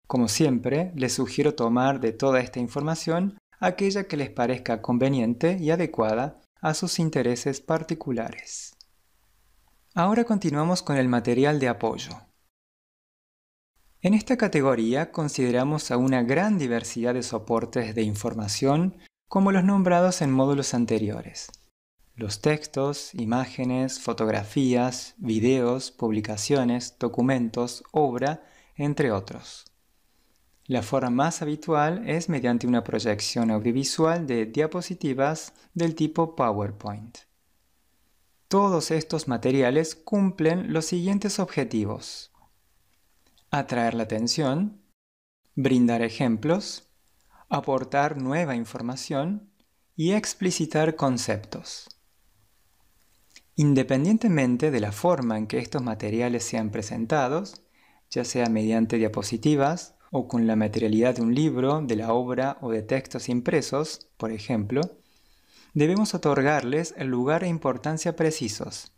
Como siempre, les sugiero tomar de toda esta información aquella que les parezca conveniente y adecuada a sus intereses particulares. Ahora continuamos con el material de apoyo. En esta categoría consideramos a una gran diversidad de soportes de información como los nombrados en módulos anteriores. Los textos, imágenes, fotografías, videos, publicaciones, documentos, obra, entre otros. La forma más habitual es mediante una proyección audiovisual de diapositivas del tipo PowerPoint. Todos estos materiales cumplen los siguientes objetivos. Atraer la atención, brindar ejemplos, aportar nueva información y explicitar conceptos. Independientemente de la forma en que estos materiales sean presentados, ya sea mediante diapositivas, o con la materialidad de un libro, de la obra o de textos impresos, por ejemplo, debemos otorgarles el lugar e importancia precisos,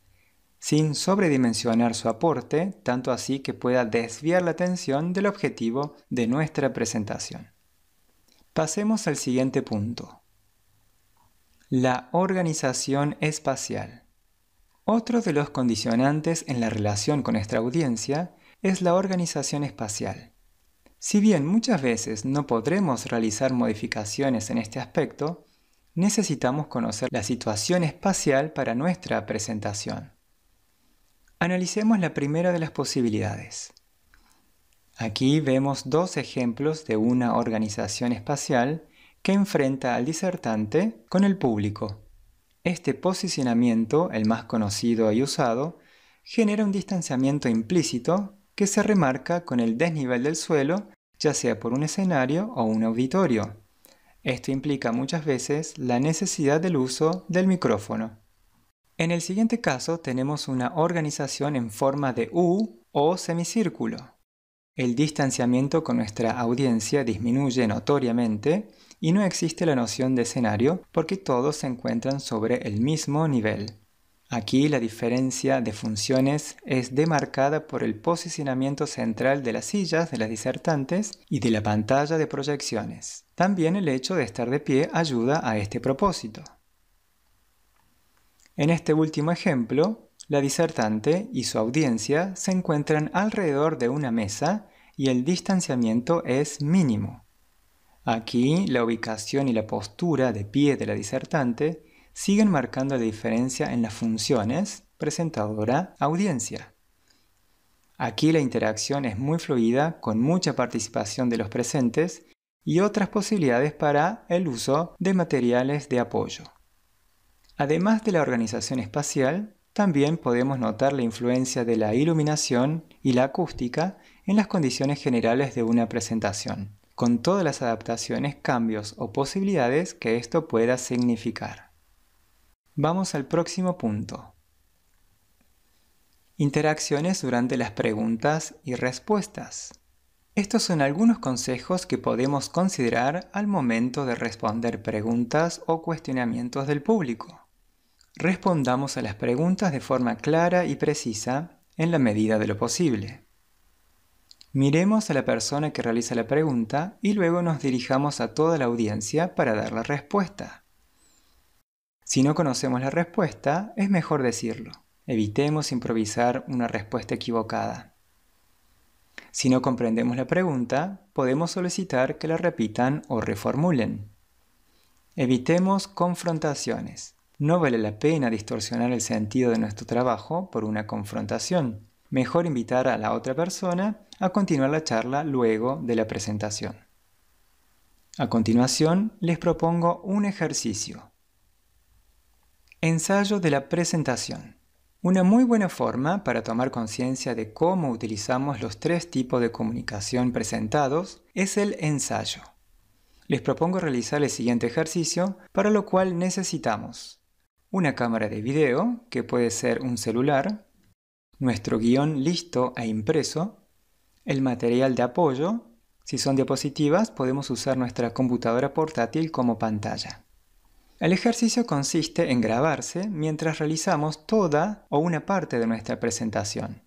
sin sobredimensionar su aporte, tanto así que pueda desviar la atención del objetivo de nuestra presentación. Pasemos al siguiente punto. La organización espacial. Otro de los condicionantes en la relación con nuestra audiencia es la organización espacial. Si bien muchas veces no podremos realizar modificaciones en este aspecto, necesitamos conocer la situación espacial para nuestra presentación. Analicemos la primera de las posibilidades. Aquí vemos dos ejemplos de una organización espacial que enfrenta al disertante con el público. Este posicionamiento, el más conocido y usado, genera un distanciamiento implícito que se remarca con el desnivel del suelo, ya sea por un escenario o un auditorio. Esto implica muchas veces la necesidad del uso del micrófono. En el siguiente caso tenemos una organización en forma de U o semicírculo. El distanciamiento con nuestra audiencia disminuye notoriamente y no existe la noción de escenario porque todos se encuentran sobre el mismo nivel. Aquí la diferencia de funciones es demarcada por el posicionamiento central de las sillas de las disertantes y de la pantalla de proyecciones. También el hecho de estar de pie ayuda a este propósito. En este último ejemplo, la disertante y su audiencia se encuentran alrededor de una mesa y el distanciamiento es mínimo. Aquí la ubicación y la postura de pie de la disertante siguen marcando la diferencia en las funciones presentadora-audiencia. Aquí la interacción es muy fluida, con mucha participación de los presentes y otras posibilidades para el uso de materiales de apoyo. Además de la organización espacial, también podemos notar la influencia de la iluminación y la acústica en las condiciones generales de una presentación, con todas las adaptaciones, cambios o posibilidades que esto pueda significar. Vamos al próximo punto. Interacciones durante las preguntas y respuestas. Estos son algunos consejos que podemos considerar al momento de responder preguntas o cuestionamientos del público. Respondamos a las preguntas de forma clara y precisa en la medida de lo posible. Miremos a la persona que realiza la pregunta y luego nos dirijamos a toda la audiencia para dar la respuesta. Si no conocemos la respuesta, es mejor decirlo. Evitemos improvisar una respuesta equivocada. Si no comprendemos la pregunta, podemos solicitar que la repitan o reformulen. Evitemos confrontaciones. No vale la pena distorsionar el sentido de nuestro trabajo por una confrontación. Mejor invitar a la otra persona a continuar la charla luego de la presentación. A continuación, les propongo un ejercicio Ensayo de la presentación. Una muy buena forma para tomar conciencia de cómo utilizamos los tres tipos de comunicación presentados es el ensayo. Les propongo realizar el siguiente ejercicio, para lo cual necesitamos una cámara de video, que puede ser un celular, nuestro guión listo e impreso, el material de apoyo, si son diapositivas podemos usar nuestra computadora portátil como pantalla. El ejercicio consiste en grabarse mientras realizamos toda o una parte de nuestra presentación.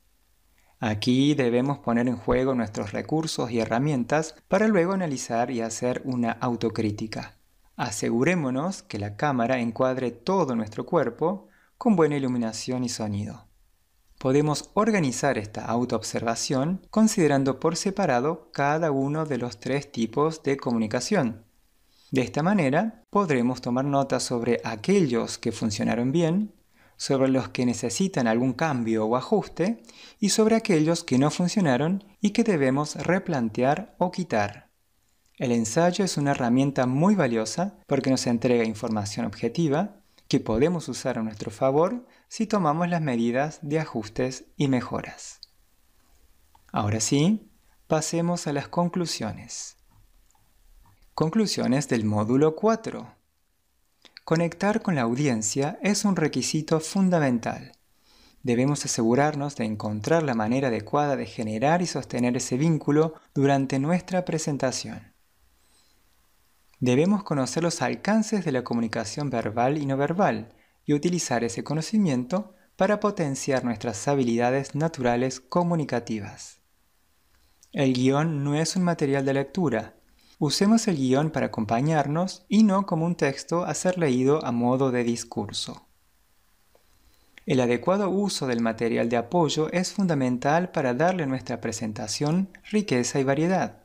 Aquí debemos poner en juego nuestros recursos y herramientas para luego analizar y hacer una autocrítica. Asegurémonos que la cámara encuadre todo nuestro cuerpo con buena iluminación y sonido. Podemos organizar esta autoobservación considerando por separado cada uno de los tres tipos de comunicación, de esta manera, podremos tomar nota sobre aquellos que funcionaron bien, sobre los que necesitan algún cambio o ajuste y sobre aquellos que no funcionaron y que debemos replantear o quitar. El ensayo es una herramienta muy valiosa porque nos entrega información objetiva que podemos usar a nuestro favor si tomamos las medidas de ajustes y mejoras. Ahora sí, pasemos a las conclusiones. Conclusiones del módulo 4. Conectar con la audiencia es un requisito fundamental. Debemos asegurarnos de encontrar la manera adecuada de generar y sostener ese vínculo durante nuestra presentación. Debemos conocer los alcances de la comunicación verbal y no verbal y utilizar ese conocimiento para potenciar nuestras habilidades naturales comunicativas. El guión no es un material de lectura, Usemos el guión para acompañarnos y no como un texto a ser leído a modo de discurso. El adecuado uso del material de apoyo es fundamental para darle a nuestra presentación riqueza y variedad.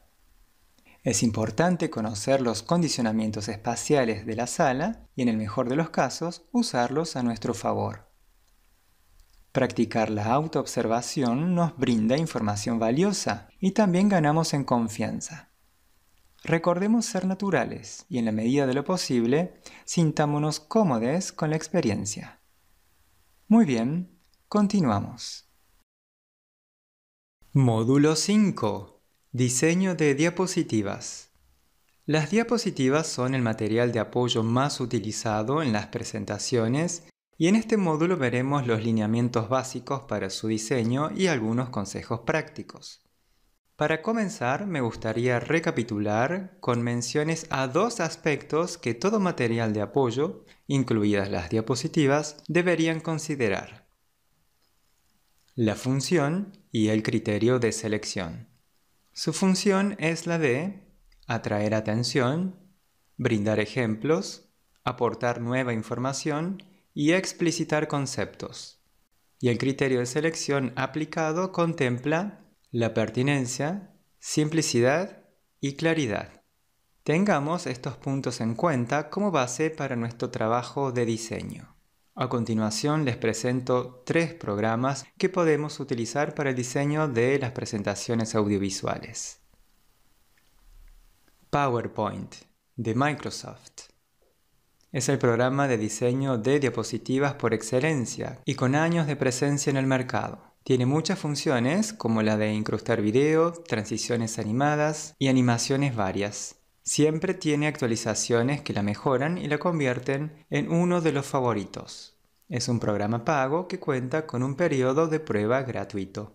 Es importante conocer los condicionamientos espaciales de la sala y en el mejor de los casos usarlos a nuestro favor. Practicar la autoobservación nos brinda información valiosa y también ganamos en confianza. Recordemos ser naturales y en la medida de lo posible, sintámonos cómodos con la experiencia. Muy bien, continuamos. Módulo 5. Diseño de diapositivas. Las diapositivas son el material de apoyo más utilizado en las presentaciones y en este módulo veremos los lineamientos básicos para su diseño y algunos consejos prácticos. Para comenzar, me gustaría recapitular con menciones a dos aspectos que todo material de apoyo, incluidas las diapositivas, deberían considerar. La función y el criterio de selección. Su función es la de atraer atención, brindar ejemplos, aportar nueva información y explicitar conceptos. Y el criterio de selección aplicado contempla la pertinencia, simplicidad y claridad. Tengamos estos puntos en cuenta como base para nuestro trabajo de diseño. A continuación les presento tres programas que podemos utilizar para el diseño de las presentaciones audiovisuales. PowerPoint de Microsoft. Es el programa de diseño de diapositivas por excelencia y con años de presencia en el mercado. Tiene muchas funciones como la de incrustar video, transiciones animadas y animaciones varias. Siempre tiene actualizaciones que la mejoran y la convierten en uno de los favoritos. Es un programa pago que cuenta con un periodo de prueba gratuito.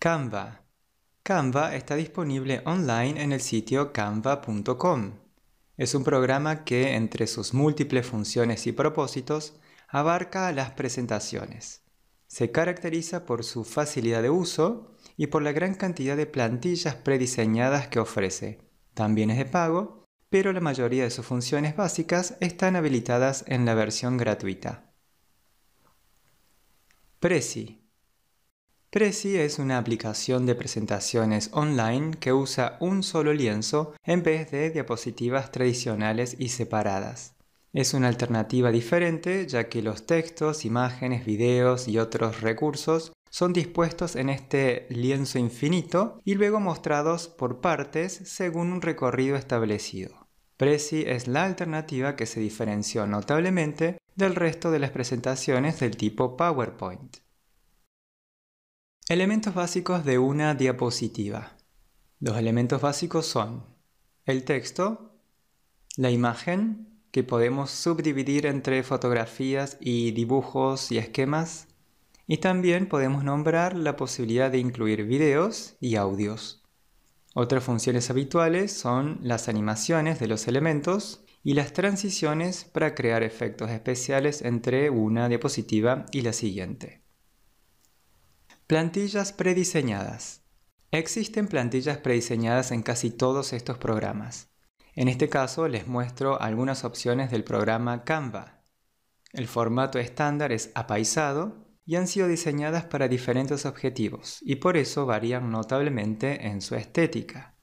Canva. Canva está disponible online en el sitio canva.com. Es un programa que, entre sus múltiples funciones y propósitos, abarca las presentaciones. Se caracteriza por su facilidad de uso y por la gran cantidad de plantillas prediseñadas que ofrece. También es de pago, pero la mayoría de sus funciones básicas están habilitadas en la versión gratuita. Prezi. Prezi es una aplicación de presentaciones online que usa un solo lienzo en vez de diapositivas tradicionales y separadas. Es una alternativa diferente ya que los textos, imágenes, videos y otros recursos son dispuestos en este lienzo infinito y luego mostrados por partes según un recorrido establecido. Prezi es la alternativa que se diferenció notablemente del resto de las presentaciones del tipo PowerPoint. Elementos básicos de una diapositiva. Los elementos básicos son el texto, la imagen que podemos subdividir entre fotografías y dibujos y esquemas. Y también podemos nombrar la posibilidad de incluir videos y audios. Otras funciones habituales son las animaciones de los elementos y las transiciones para crear efectos especiales entre una diapositiva y la siguiente. Plantillas prediseñadas. Existen plantillas prediseñadas en casi todos estos programas. En este caso les muestro algunas opciones del programa Canva. El formato estándar es apaisado y han sido diseñadas para diferentes objetivos y por eso varían notablemente en su estética.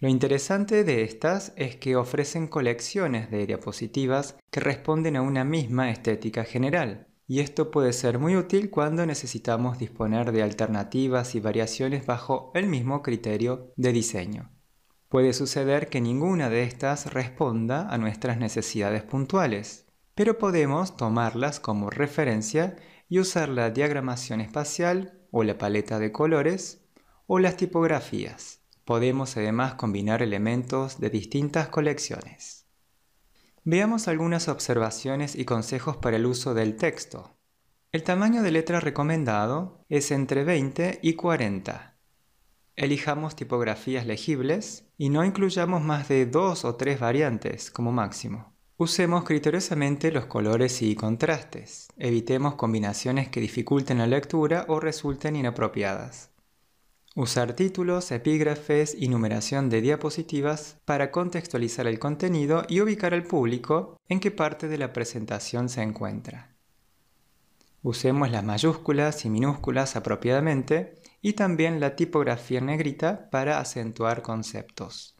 Lo interesante de estas es que ofrecen colecciones de diapositivas que responden a una misma estética general, y esto puede ser muy útil cuando necesitamos disponer de alternativas y variaciones bajo el mismo criterio de diseño. Puede suceder que ninguna de estas responda a nuestras necesidades puntuales, pero podemos tomarlas como referencia y usar la diagramación espacial o la paleta de colores o las tipografías. Podemos además combinar elementos de distintas colecciones. Veamos algunas observaciones y consejos para el uso del texto. El tamaño de letra recomendado es entre 20 y 40, Elijamos tipografías legibles y no incluyamos más de dos o tres variantes como máximo. Usemos criteriosamente los colores y contrastes. Evitemos combinaciones que dificulten la lectura o resulten inapropiadas. Usar títulos, epígrafes y numeración de diapositivas para contextualizar el contenido y ubicar al público en qué parte de la presentación se encuentra. Usemos las mayúsculas y minúsculas apropiadamente y también la tipografía negrita para acentuar conceptos.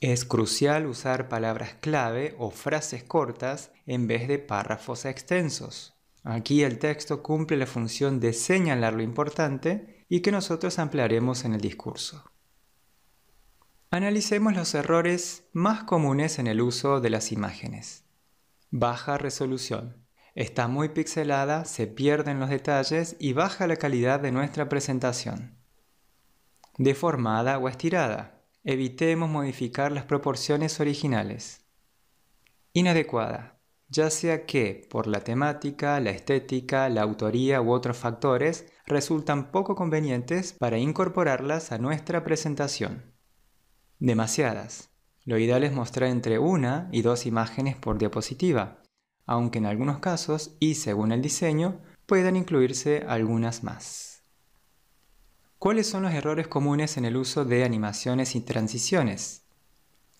Es crucial usar palabras clave o frases cortas en vez de párrafos extensos. Aquí el texto cumple la función de señalar lo importante y que nosotros ampliaremos en el discurso. Analicemos los errores más comunes en el uso de las imágenes. Baja resolución. Está muy pixelada, se pierden los detalles y baja la calidad de nuestra presentación. Deformada o estirada. Evitemos modificar las proporciones originales. Inadecuada. Ya sea que, por la temática, la estética, la autoría u otros factores, resultan poco convenientes para incorporarlas a nuestra presentación. Demasiadas. Lo ideal es mostrar entre una y dos imágenes por diapositiva, aunque en algunos casos y según el diseño puedan incluirse algunas más. ¿Cuáles son los errores comunes en el uso de animaciones y transiciones?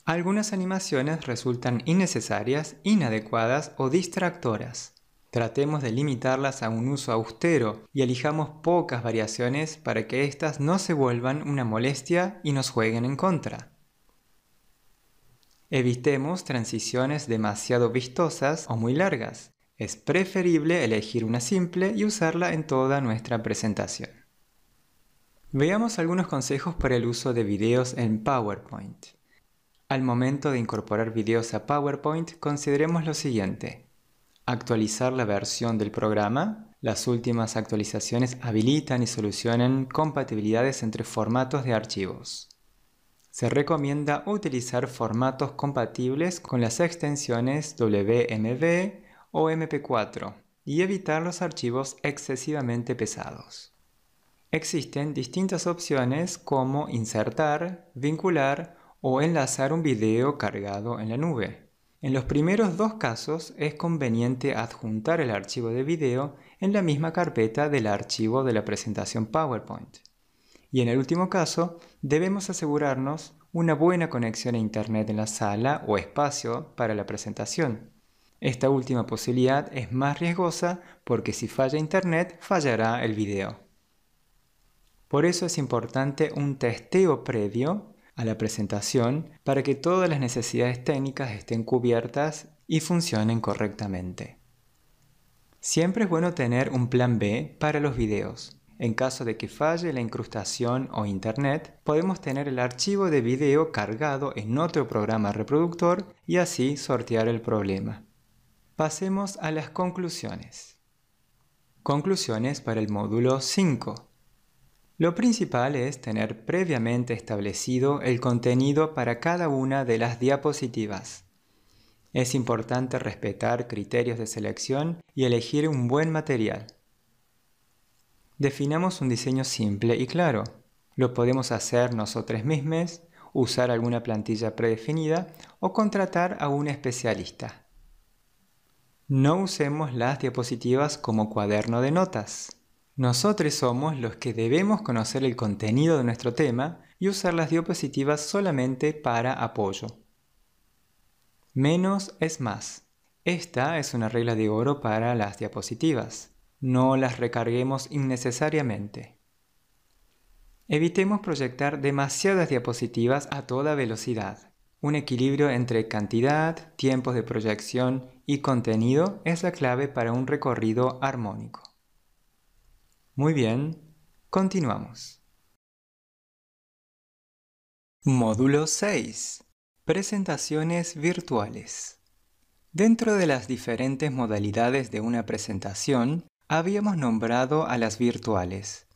Algunas animaciones resultan innecesarias, inadecuadas o distractoras. Tratemos de limitarlas a un uso austero y elijamos pocas variaciones para que éstas no se vuelvan una molestia y nos jueguen en contra. Evitemos transiciones demasiado vistosas o muy largas. Es preferible elegir una simple y usarla en toda nuestra presentación. Veamos algunos consejos para el uso de videos en PowerPoint. Al momento de incorporar videos a PowerPoint, consideremos lo siguiente. Actualizar la versión del programa. Las últimas actualizaciones habilitan y solucionan compatibilidades entre formatos de archivos se recomienda utilizar formatos compatibles con las extensiones WMV o MP4 y evitar los archivos excesivamente pesados. Existen distintas opciones como insertar, vincular o enlazar un video cargado en la nube. En los primeros dos casos es conveniente adjuntar el archivo de video en la misma carpeta del archivo de la presentación PowerPoint. Y en el último caso, debemos asegurarnos una buena conexión a Internet en la sala o espacio para la presentación. Esta última posibilidad es más riesgosa porque si falla Internet, fallará el video. Por eso es importante un testeo previo a la presentación para que todas las necesidades técnicas estén cubiertas y funcionen correctamente. Siempre es bueno tener un plan B para los videos. En caso de que falle la incrustación o internet, podemos tener el archivo de video cargado en otro programa reproductor y así sortear el problema. Pasemos a las conclusiones. Conclusiones para el módulo 5. Lo principal es tener previamente establecido el contenido para cada una de las diapositivas. Es importante respetar criterios de selección y elegir un buen material. Definamos un diseño simple y claro. Lo podemos hacer nosotros mismos, usar alguna plantilla predefinida o contratar a un especialista. No usemos las diapositivas como cuaderno de notas. Nosotros somos los que debemos conocer el contenido de nuestro tema y usar las diapositivas solamente para apoyo. Menos es más. Esta es una regla de oro para las diapositivas no las recarguemos innecesariamente. Evitemos proyectar demasiadas diapositivas a toda velocidad. Un equilibrio entre cantidad, tiempos de proyección y contenido es la clave para un recorrido armónico. Muy bien, continuamos. Módulo 6. Presentaciones virtuales. Dentro de las diferentes modalidades de una presentación, Habíamos nombrado a las virtuales.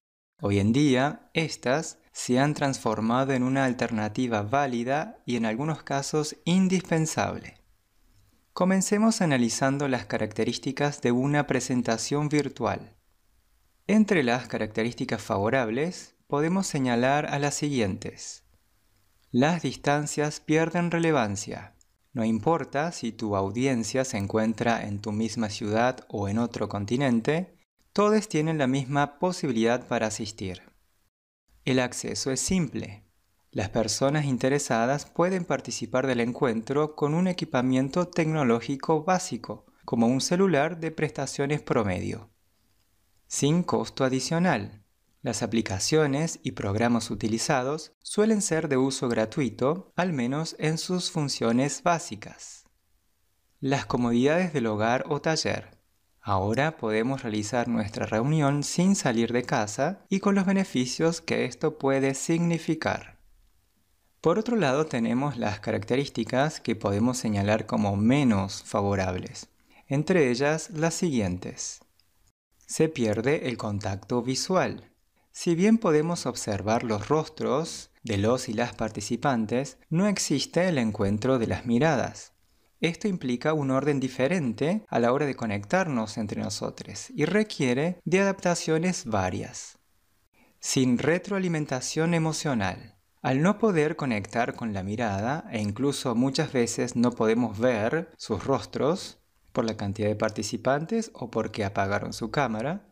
Hoy en día, estas se han transformado en una alternativa válida y en algunos casos indispensable. Comencemos analizando las características de una presentación virtual. Entre las características favorables podemos señalar a las siguientes. Las distancias pierden relevancia. No importa si tu audiencia se encuentra en tu misma ciudad o en otro continente, todos tienen la misma posibilidad para asistir. El acceso es simple. Las personas interesadas pueden participar del encuentro con un equipamiento tecnológico básico, como un celular de prestaciones promedio, sin costo adicional. Las aplicaciones y programas utilizados suelen ser de uso gratuito, al menos en sus funciones básicas. Las comodidades del hogar o taller. Ahora podemos realizar nuestra reunión sin salir de casa y con los beneficios que esto puede significar. Por otro lado tenemos las características que podemos señalar como menos favorables, entre ellas las siguientes. Se pierde el contacto visual. Si bien podemos observar los rostros de los y las participantes, no existe el encuentro de las miradas. Esto implica un orden diferente a la hora de conectarnos entre nosotros y requiere de adaptaciones varias. Sin retroalimentación emocional. Al no poder conectar con la mirada e incluso muchas veces no podemos ver sus rostros por la cantidad de participantes o porque apagaron su cámara,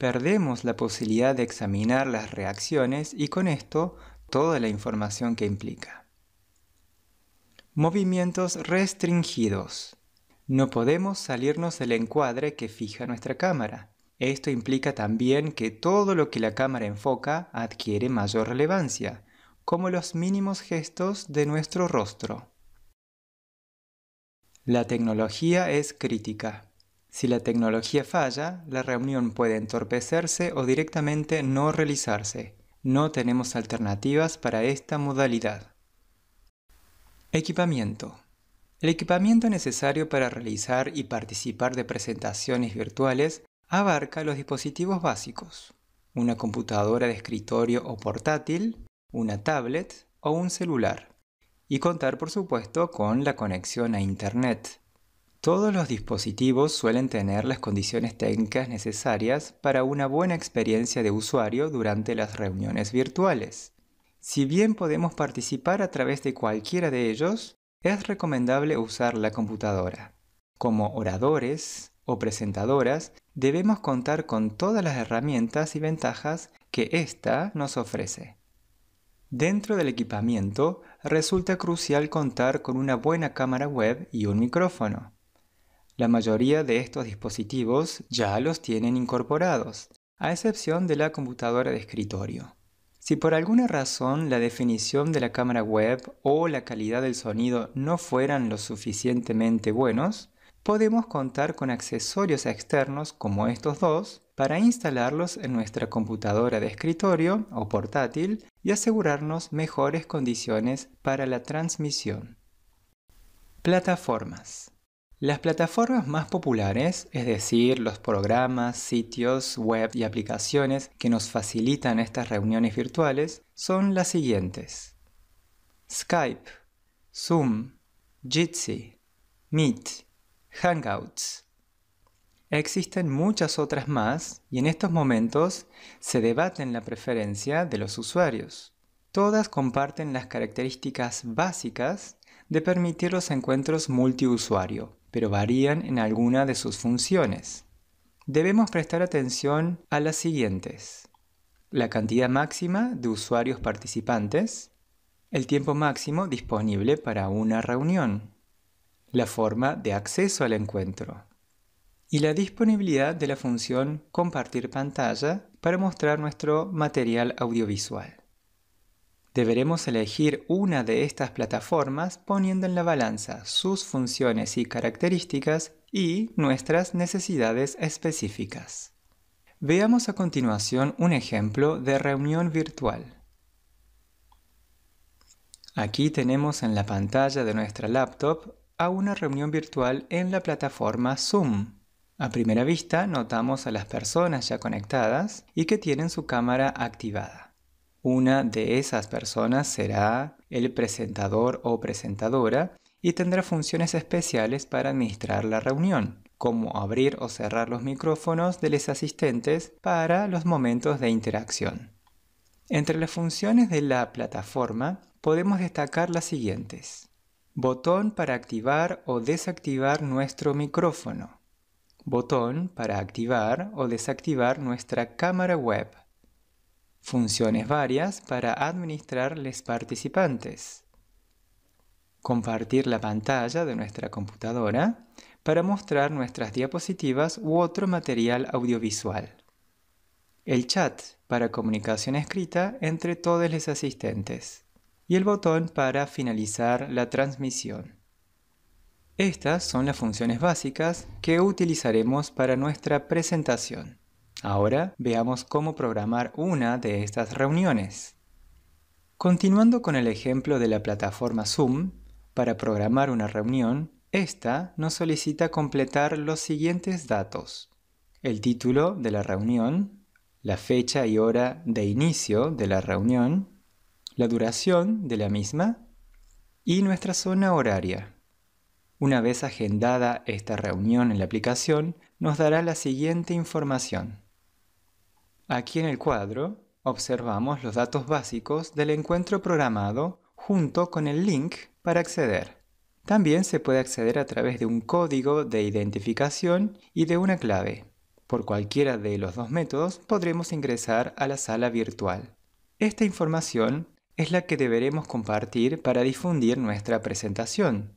perdemos la posibilidad de examinar las reacciones y con esto toda la información que implica. Movimientos restringidos. No podemos salirnos del encuadre que fija nuestra cámara. Esto implica también que todo lo que la cámara enfoca adquiere mayor relevancia, como los mínimos gestos de nuestro rostro. La tecnología es crítica. Si la tecnología falla, la reunión puede entorpecerse o directamente no realizarse. No tenemos alternativas para esta modalidad. Equipamiento. El equipamiento necesario para realizar y participar de presentaciones virtuales abarca los dispositivos básicos, una computadora de escritorio o portátil, una tablet o un celular, y contar por supuesto con la conexión a Internet, todos los dispositivos suelen tener las condiciones técnicas necesarias para una buena experiencia de usuario durante las reuniones virtuales. Si bien podemos participar a través de cualquiera de ellos, es recomendable usar la computadora. Como oradores o presentadoras, debemos contar con todas las herramientas y ventajas que ésta nos ofrece. Dentro del equipamiento, resulta crucial contar con una buena cámara web y un micrófono. La mayoría de estos dispositivos ya los tienen incorporados, a excepción de la computadora de escritorio. Si por alguna razón la definición de la cámara web o la calidad del sonido no fueran lo suficientemente buenos, podemos contar con accesorios externos como estos dos para instalarlos en nuestra computadora de escritorio o portátil y asegurarnos mejores condiciones para la transmisión. Plataformas. Las plataformas más populares, es decir, los programas, sitios, web y aplicaciones que nos facilitan estas reuniones virtuales, son las siguientes. Skype, Zoom, Jitsi, Meet, Hangouts. Existen muchas otras más y en estos momentos se debaten la preferencia de los usuarios. Todas comparten las características básicas de permitir los encuentros multiusuario pero varían en alguna de sus funciones. Debemos prestar atención a las siguientes. La cantidad máxima de usuarios participantes, el tiempo máximo disponible para una reunión, la forma de acceso al encuentro y la disponibilidad de la función compartir pantalla para mostrar nuestro material audiovisual. Deberemos elegir una de estas plataformas poniendo en la balanza sus funciones y características y nuestras necesidades específicas. Veamos a continuación un ejemplo de reunión virtual. Aquí tenemos en la pantalla de nuestra laptop a una reunión virtual en la plataforma Zoom. A primera vista notamos a las personas ya conectadas y que tienen su cámara activada. Una de esas personas será el presentador o presentadora y tendrá funciones especiales para administrar la reunión, como abrir o cerrar los micrófonos de los asistentes para los momentos de interacción. Entre las funciones de la plataforma podemos destacar las siguientes. Botón para activar o desactivar nuestro micrófono. Botón para activar o desactivar nuestra cámara web funciones varias para administrarles participantes, compartir la pantalla de nuestra computadora para mostrar nuestras diapositivas u otro material audiovisual, el chat para comunicación escrita entre todos los asistentes y el botón para finalizar la transmisión. Estas son las funciones básicas que utilizaremos para nuestra presentación. Ahora veamos cómo programar una de estas reuniones. Continuando con el ejemplo de la plataforma Zoom, para programar una reunión, esta nos solicita completar los siguientes datos. El título de la reunión, la fecha y hora de inicio de la reunión, la duración de la misma y nuestra zona horaria. Una vez agendada esta reunión en la aplicación, nos dará la siguiente información. Aquí en el cuadro observamos los datos básicos del encuentro programado junto con el link para acceder. También se puede acceder a través de un código de identificación y de una clave. Por cualquiera de los dos métodos podremos ingresar a la sala virtual. Esta información es la que deberemos compartir para difundir nuestra presentación.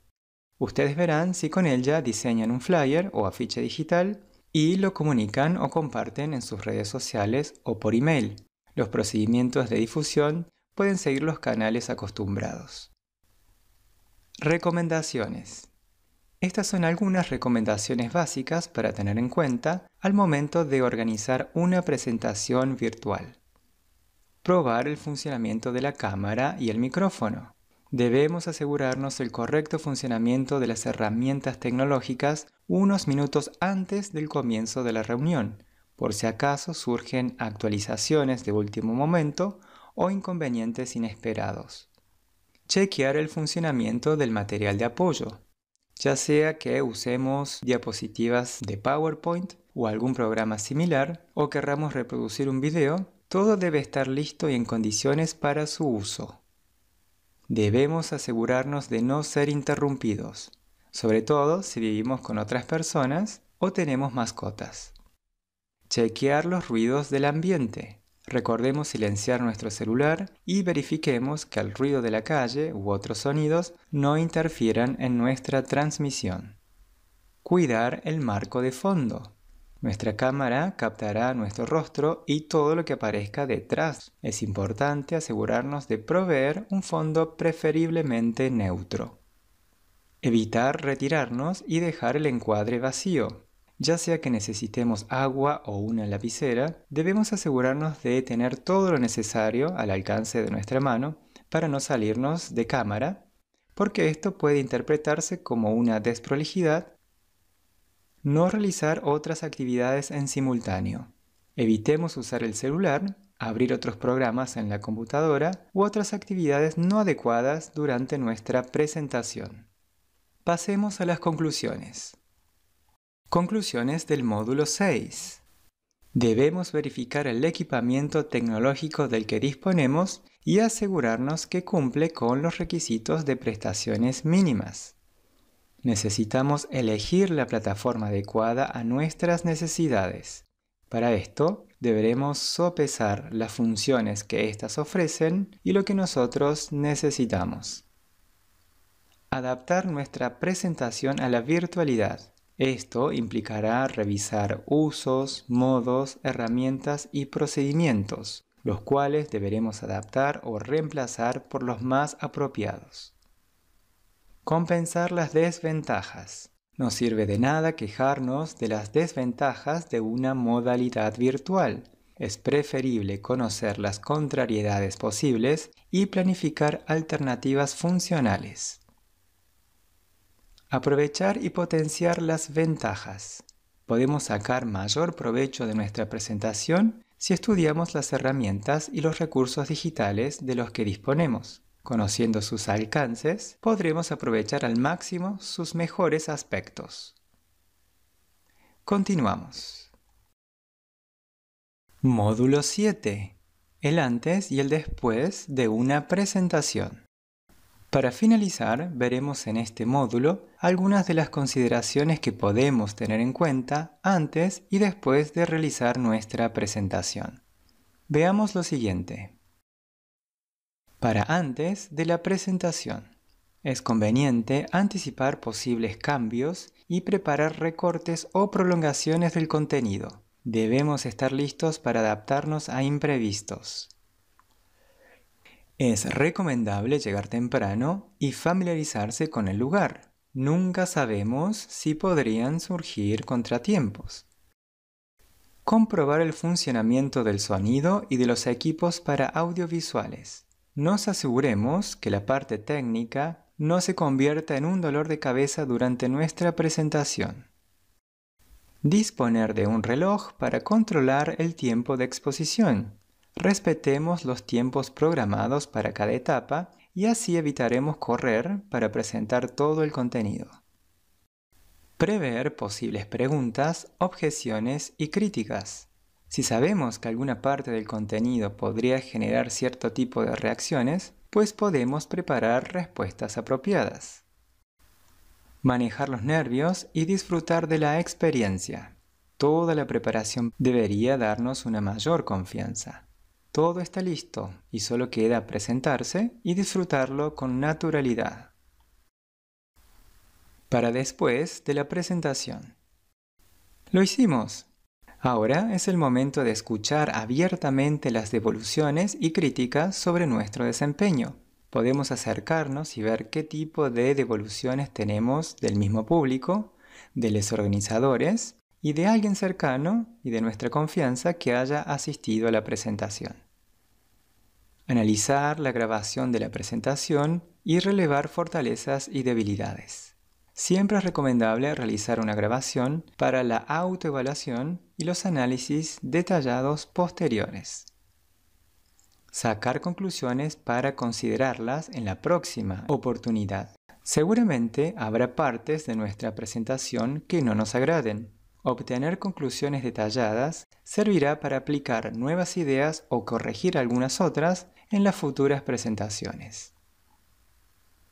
Ustedes verán si con ella diseñan un flyer o afiche digital y lo comunican o comparten en sus redes sociales o por email. Los procedimientos de difusión pueden seguir los canales acostumbrados. Recomendaciones. Estas son algunas recomendaciones básicas para tener en cuenta al momento de organizar una presentación virtual. Probar el funcionamiento de la cámara y el micrófono debemos asegurarnos el correcto funcionamiento de las herramientas tecnológicas unos minutos antes del comienzo de la reunión, por si acaso surgen actualizaciones de último momento o inconvenientes inesperados. Chequear el funcionamiento del material de apoyo, ya sea que usemos diapositivas de PowerPoint o algún programa similar o querramos reproducir un video, todo debe estar listo y en condiciones para su uso debemos asegurarnos de no ser interrumpidos, sobre todo si vivimos con otras personas o tenemos mascotas. Chequear los ruidos del ambiente. Recordemos silenciar nuestro celular y verifiquemos que el ruido de la calle u otros sonidos no interfieran en nuestra transmisión. Cuidar el marco de fondo. Nuestra cámara captará nuestro rostro y todo lo que aparezca detrás. Es importante asegurarnos de proveer un fondo preferiblemente neutro. Evitar retirarnos y dejar el encuadre vacío. Ya sea que necesitemos agua o una lapicera, debemos asegurarnos de tener todo lo necesario al alcance de nuestra mano para no salirnos de cámara, porque esto puede interpretarse como una desprolijidad no realizar otras actividades en simultáneo. Evitemos usar el celular, abrir otros programas en la computadora u otras actividades no adecuadas durante nuestra presentación. Pasemos a las conclusiones. Conclusiones del módulo 6. Debemos verificar el equipamiento tecnológico del que disponemos y asegurarnos que cumple con los requisitos de prestaciones mínimas. Necesitamos elegir la plataforma adecuada a nuestras necesidades. Para esto, deberemos sopesar las funciones que éstas ofrecen y lo que nosotros necesitamos. Adaptar nuestra presentación a la virtualidad. Esto implicará revisar usos, modos, herramientas y procedimientos, los cuales deberemos adaptar o reemplazar por los más apropiados compensar las desventajas. No sirve de nada quejarnos de las desventajas de una modalidad virtual. Es preferible conocer las contrariedades posibles y planificar alternativas funcionales. Aprovechar y potenciar las ventajas. Podemos sacar mayor provecho de nuestra presentación si estudiamos las herramientas y los recursos digitales de los que disponemos. Conociendo sus alcances, podremos aprovechar al máximo sus mejores aspectos. Continuamos. Módulo 7. El antes y el después de una presentación. Para finalizar, veremos en este módulo algunas de las consideraciones que podemos tener en cuenta antes y después de realizar nuestra presentación. Veamos lo siguiente para antes de la presentación. Es conveniente anticipar posibles cambios y preparar recortes o prolongaciones del contenido. Debemos estar listos para adaptarnos a imprevistos. Es recomendable llegar temprano y familiarizarse con el lugar. Nunca sabemos si podrían surgir contratiempos. Comprobar el funcionamiento del sonido y de los equipos para audiovisuales nos aseguremos que la parte técnica no se convierta en un dolor de cabeza durante nuestra presentación. Disponer de un reloj para controlar el tiempo de exposición. Respetemos los tiempos programados para cada etapa y así evitaremos correr para presentar todo el contenido. Prever posibles preguntas, objeciones y críticas. Si sabemos que alguna parte del contenido podría generar cierto tipo de reacciones, pues podemos preparar respuestas apropiadas. Manejar los nervios y disfrutar de la experiencia. Toda la preparación debería darnos una mayor confianza. Todo está listo y solo queda presentarse y disfrutarlo con naturalidad. Para después de la presentación. Lo hicimos. Ahora es el momento de escuchar abiertamente las devoluciones y críticas sobre nuestro desempeño. Podemos acercarnos y ver qué tipo de devoluciones tenemos del mismo público, de los organizadores y de alguien cercano y de nuestra confianza que haya asistido a la presentación. Analizar la grabación de la presentación y relevar fortalezas y debilidades. Siempre es recomendable realizar una grabación para la autoevaluación y los análisis detallados posteriores. Sacar conclusiones para considerarlas en la próxima oportunidad. Seguramente habrá partes de nuestra presentación que no nos agraden. Obtener conclusiones detalladas servirá para aplicar nuevas ideas o corregir algunas otras en las futuras presentaciones.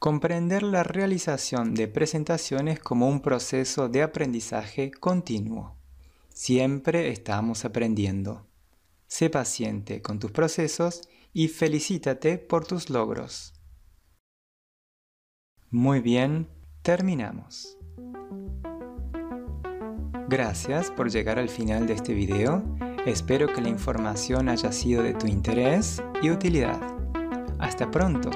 Comprender la realización de presentaciones como un proceso de aprendizaje continuo. Siempre estamos aprendiendo. Sé paciente con tus procesos y felicítate por tus logros. Muy bien, terminamos. Gracias por llegar al final de este video. Espero que la información haya sido de tu interés y utilidad. Hasta pronto.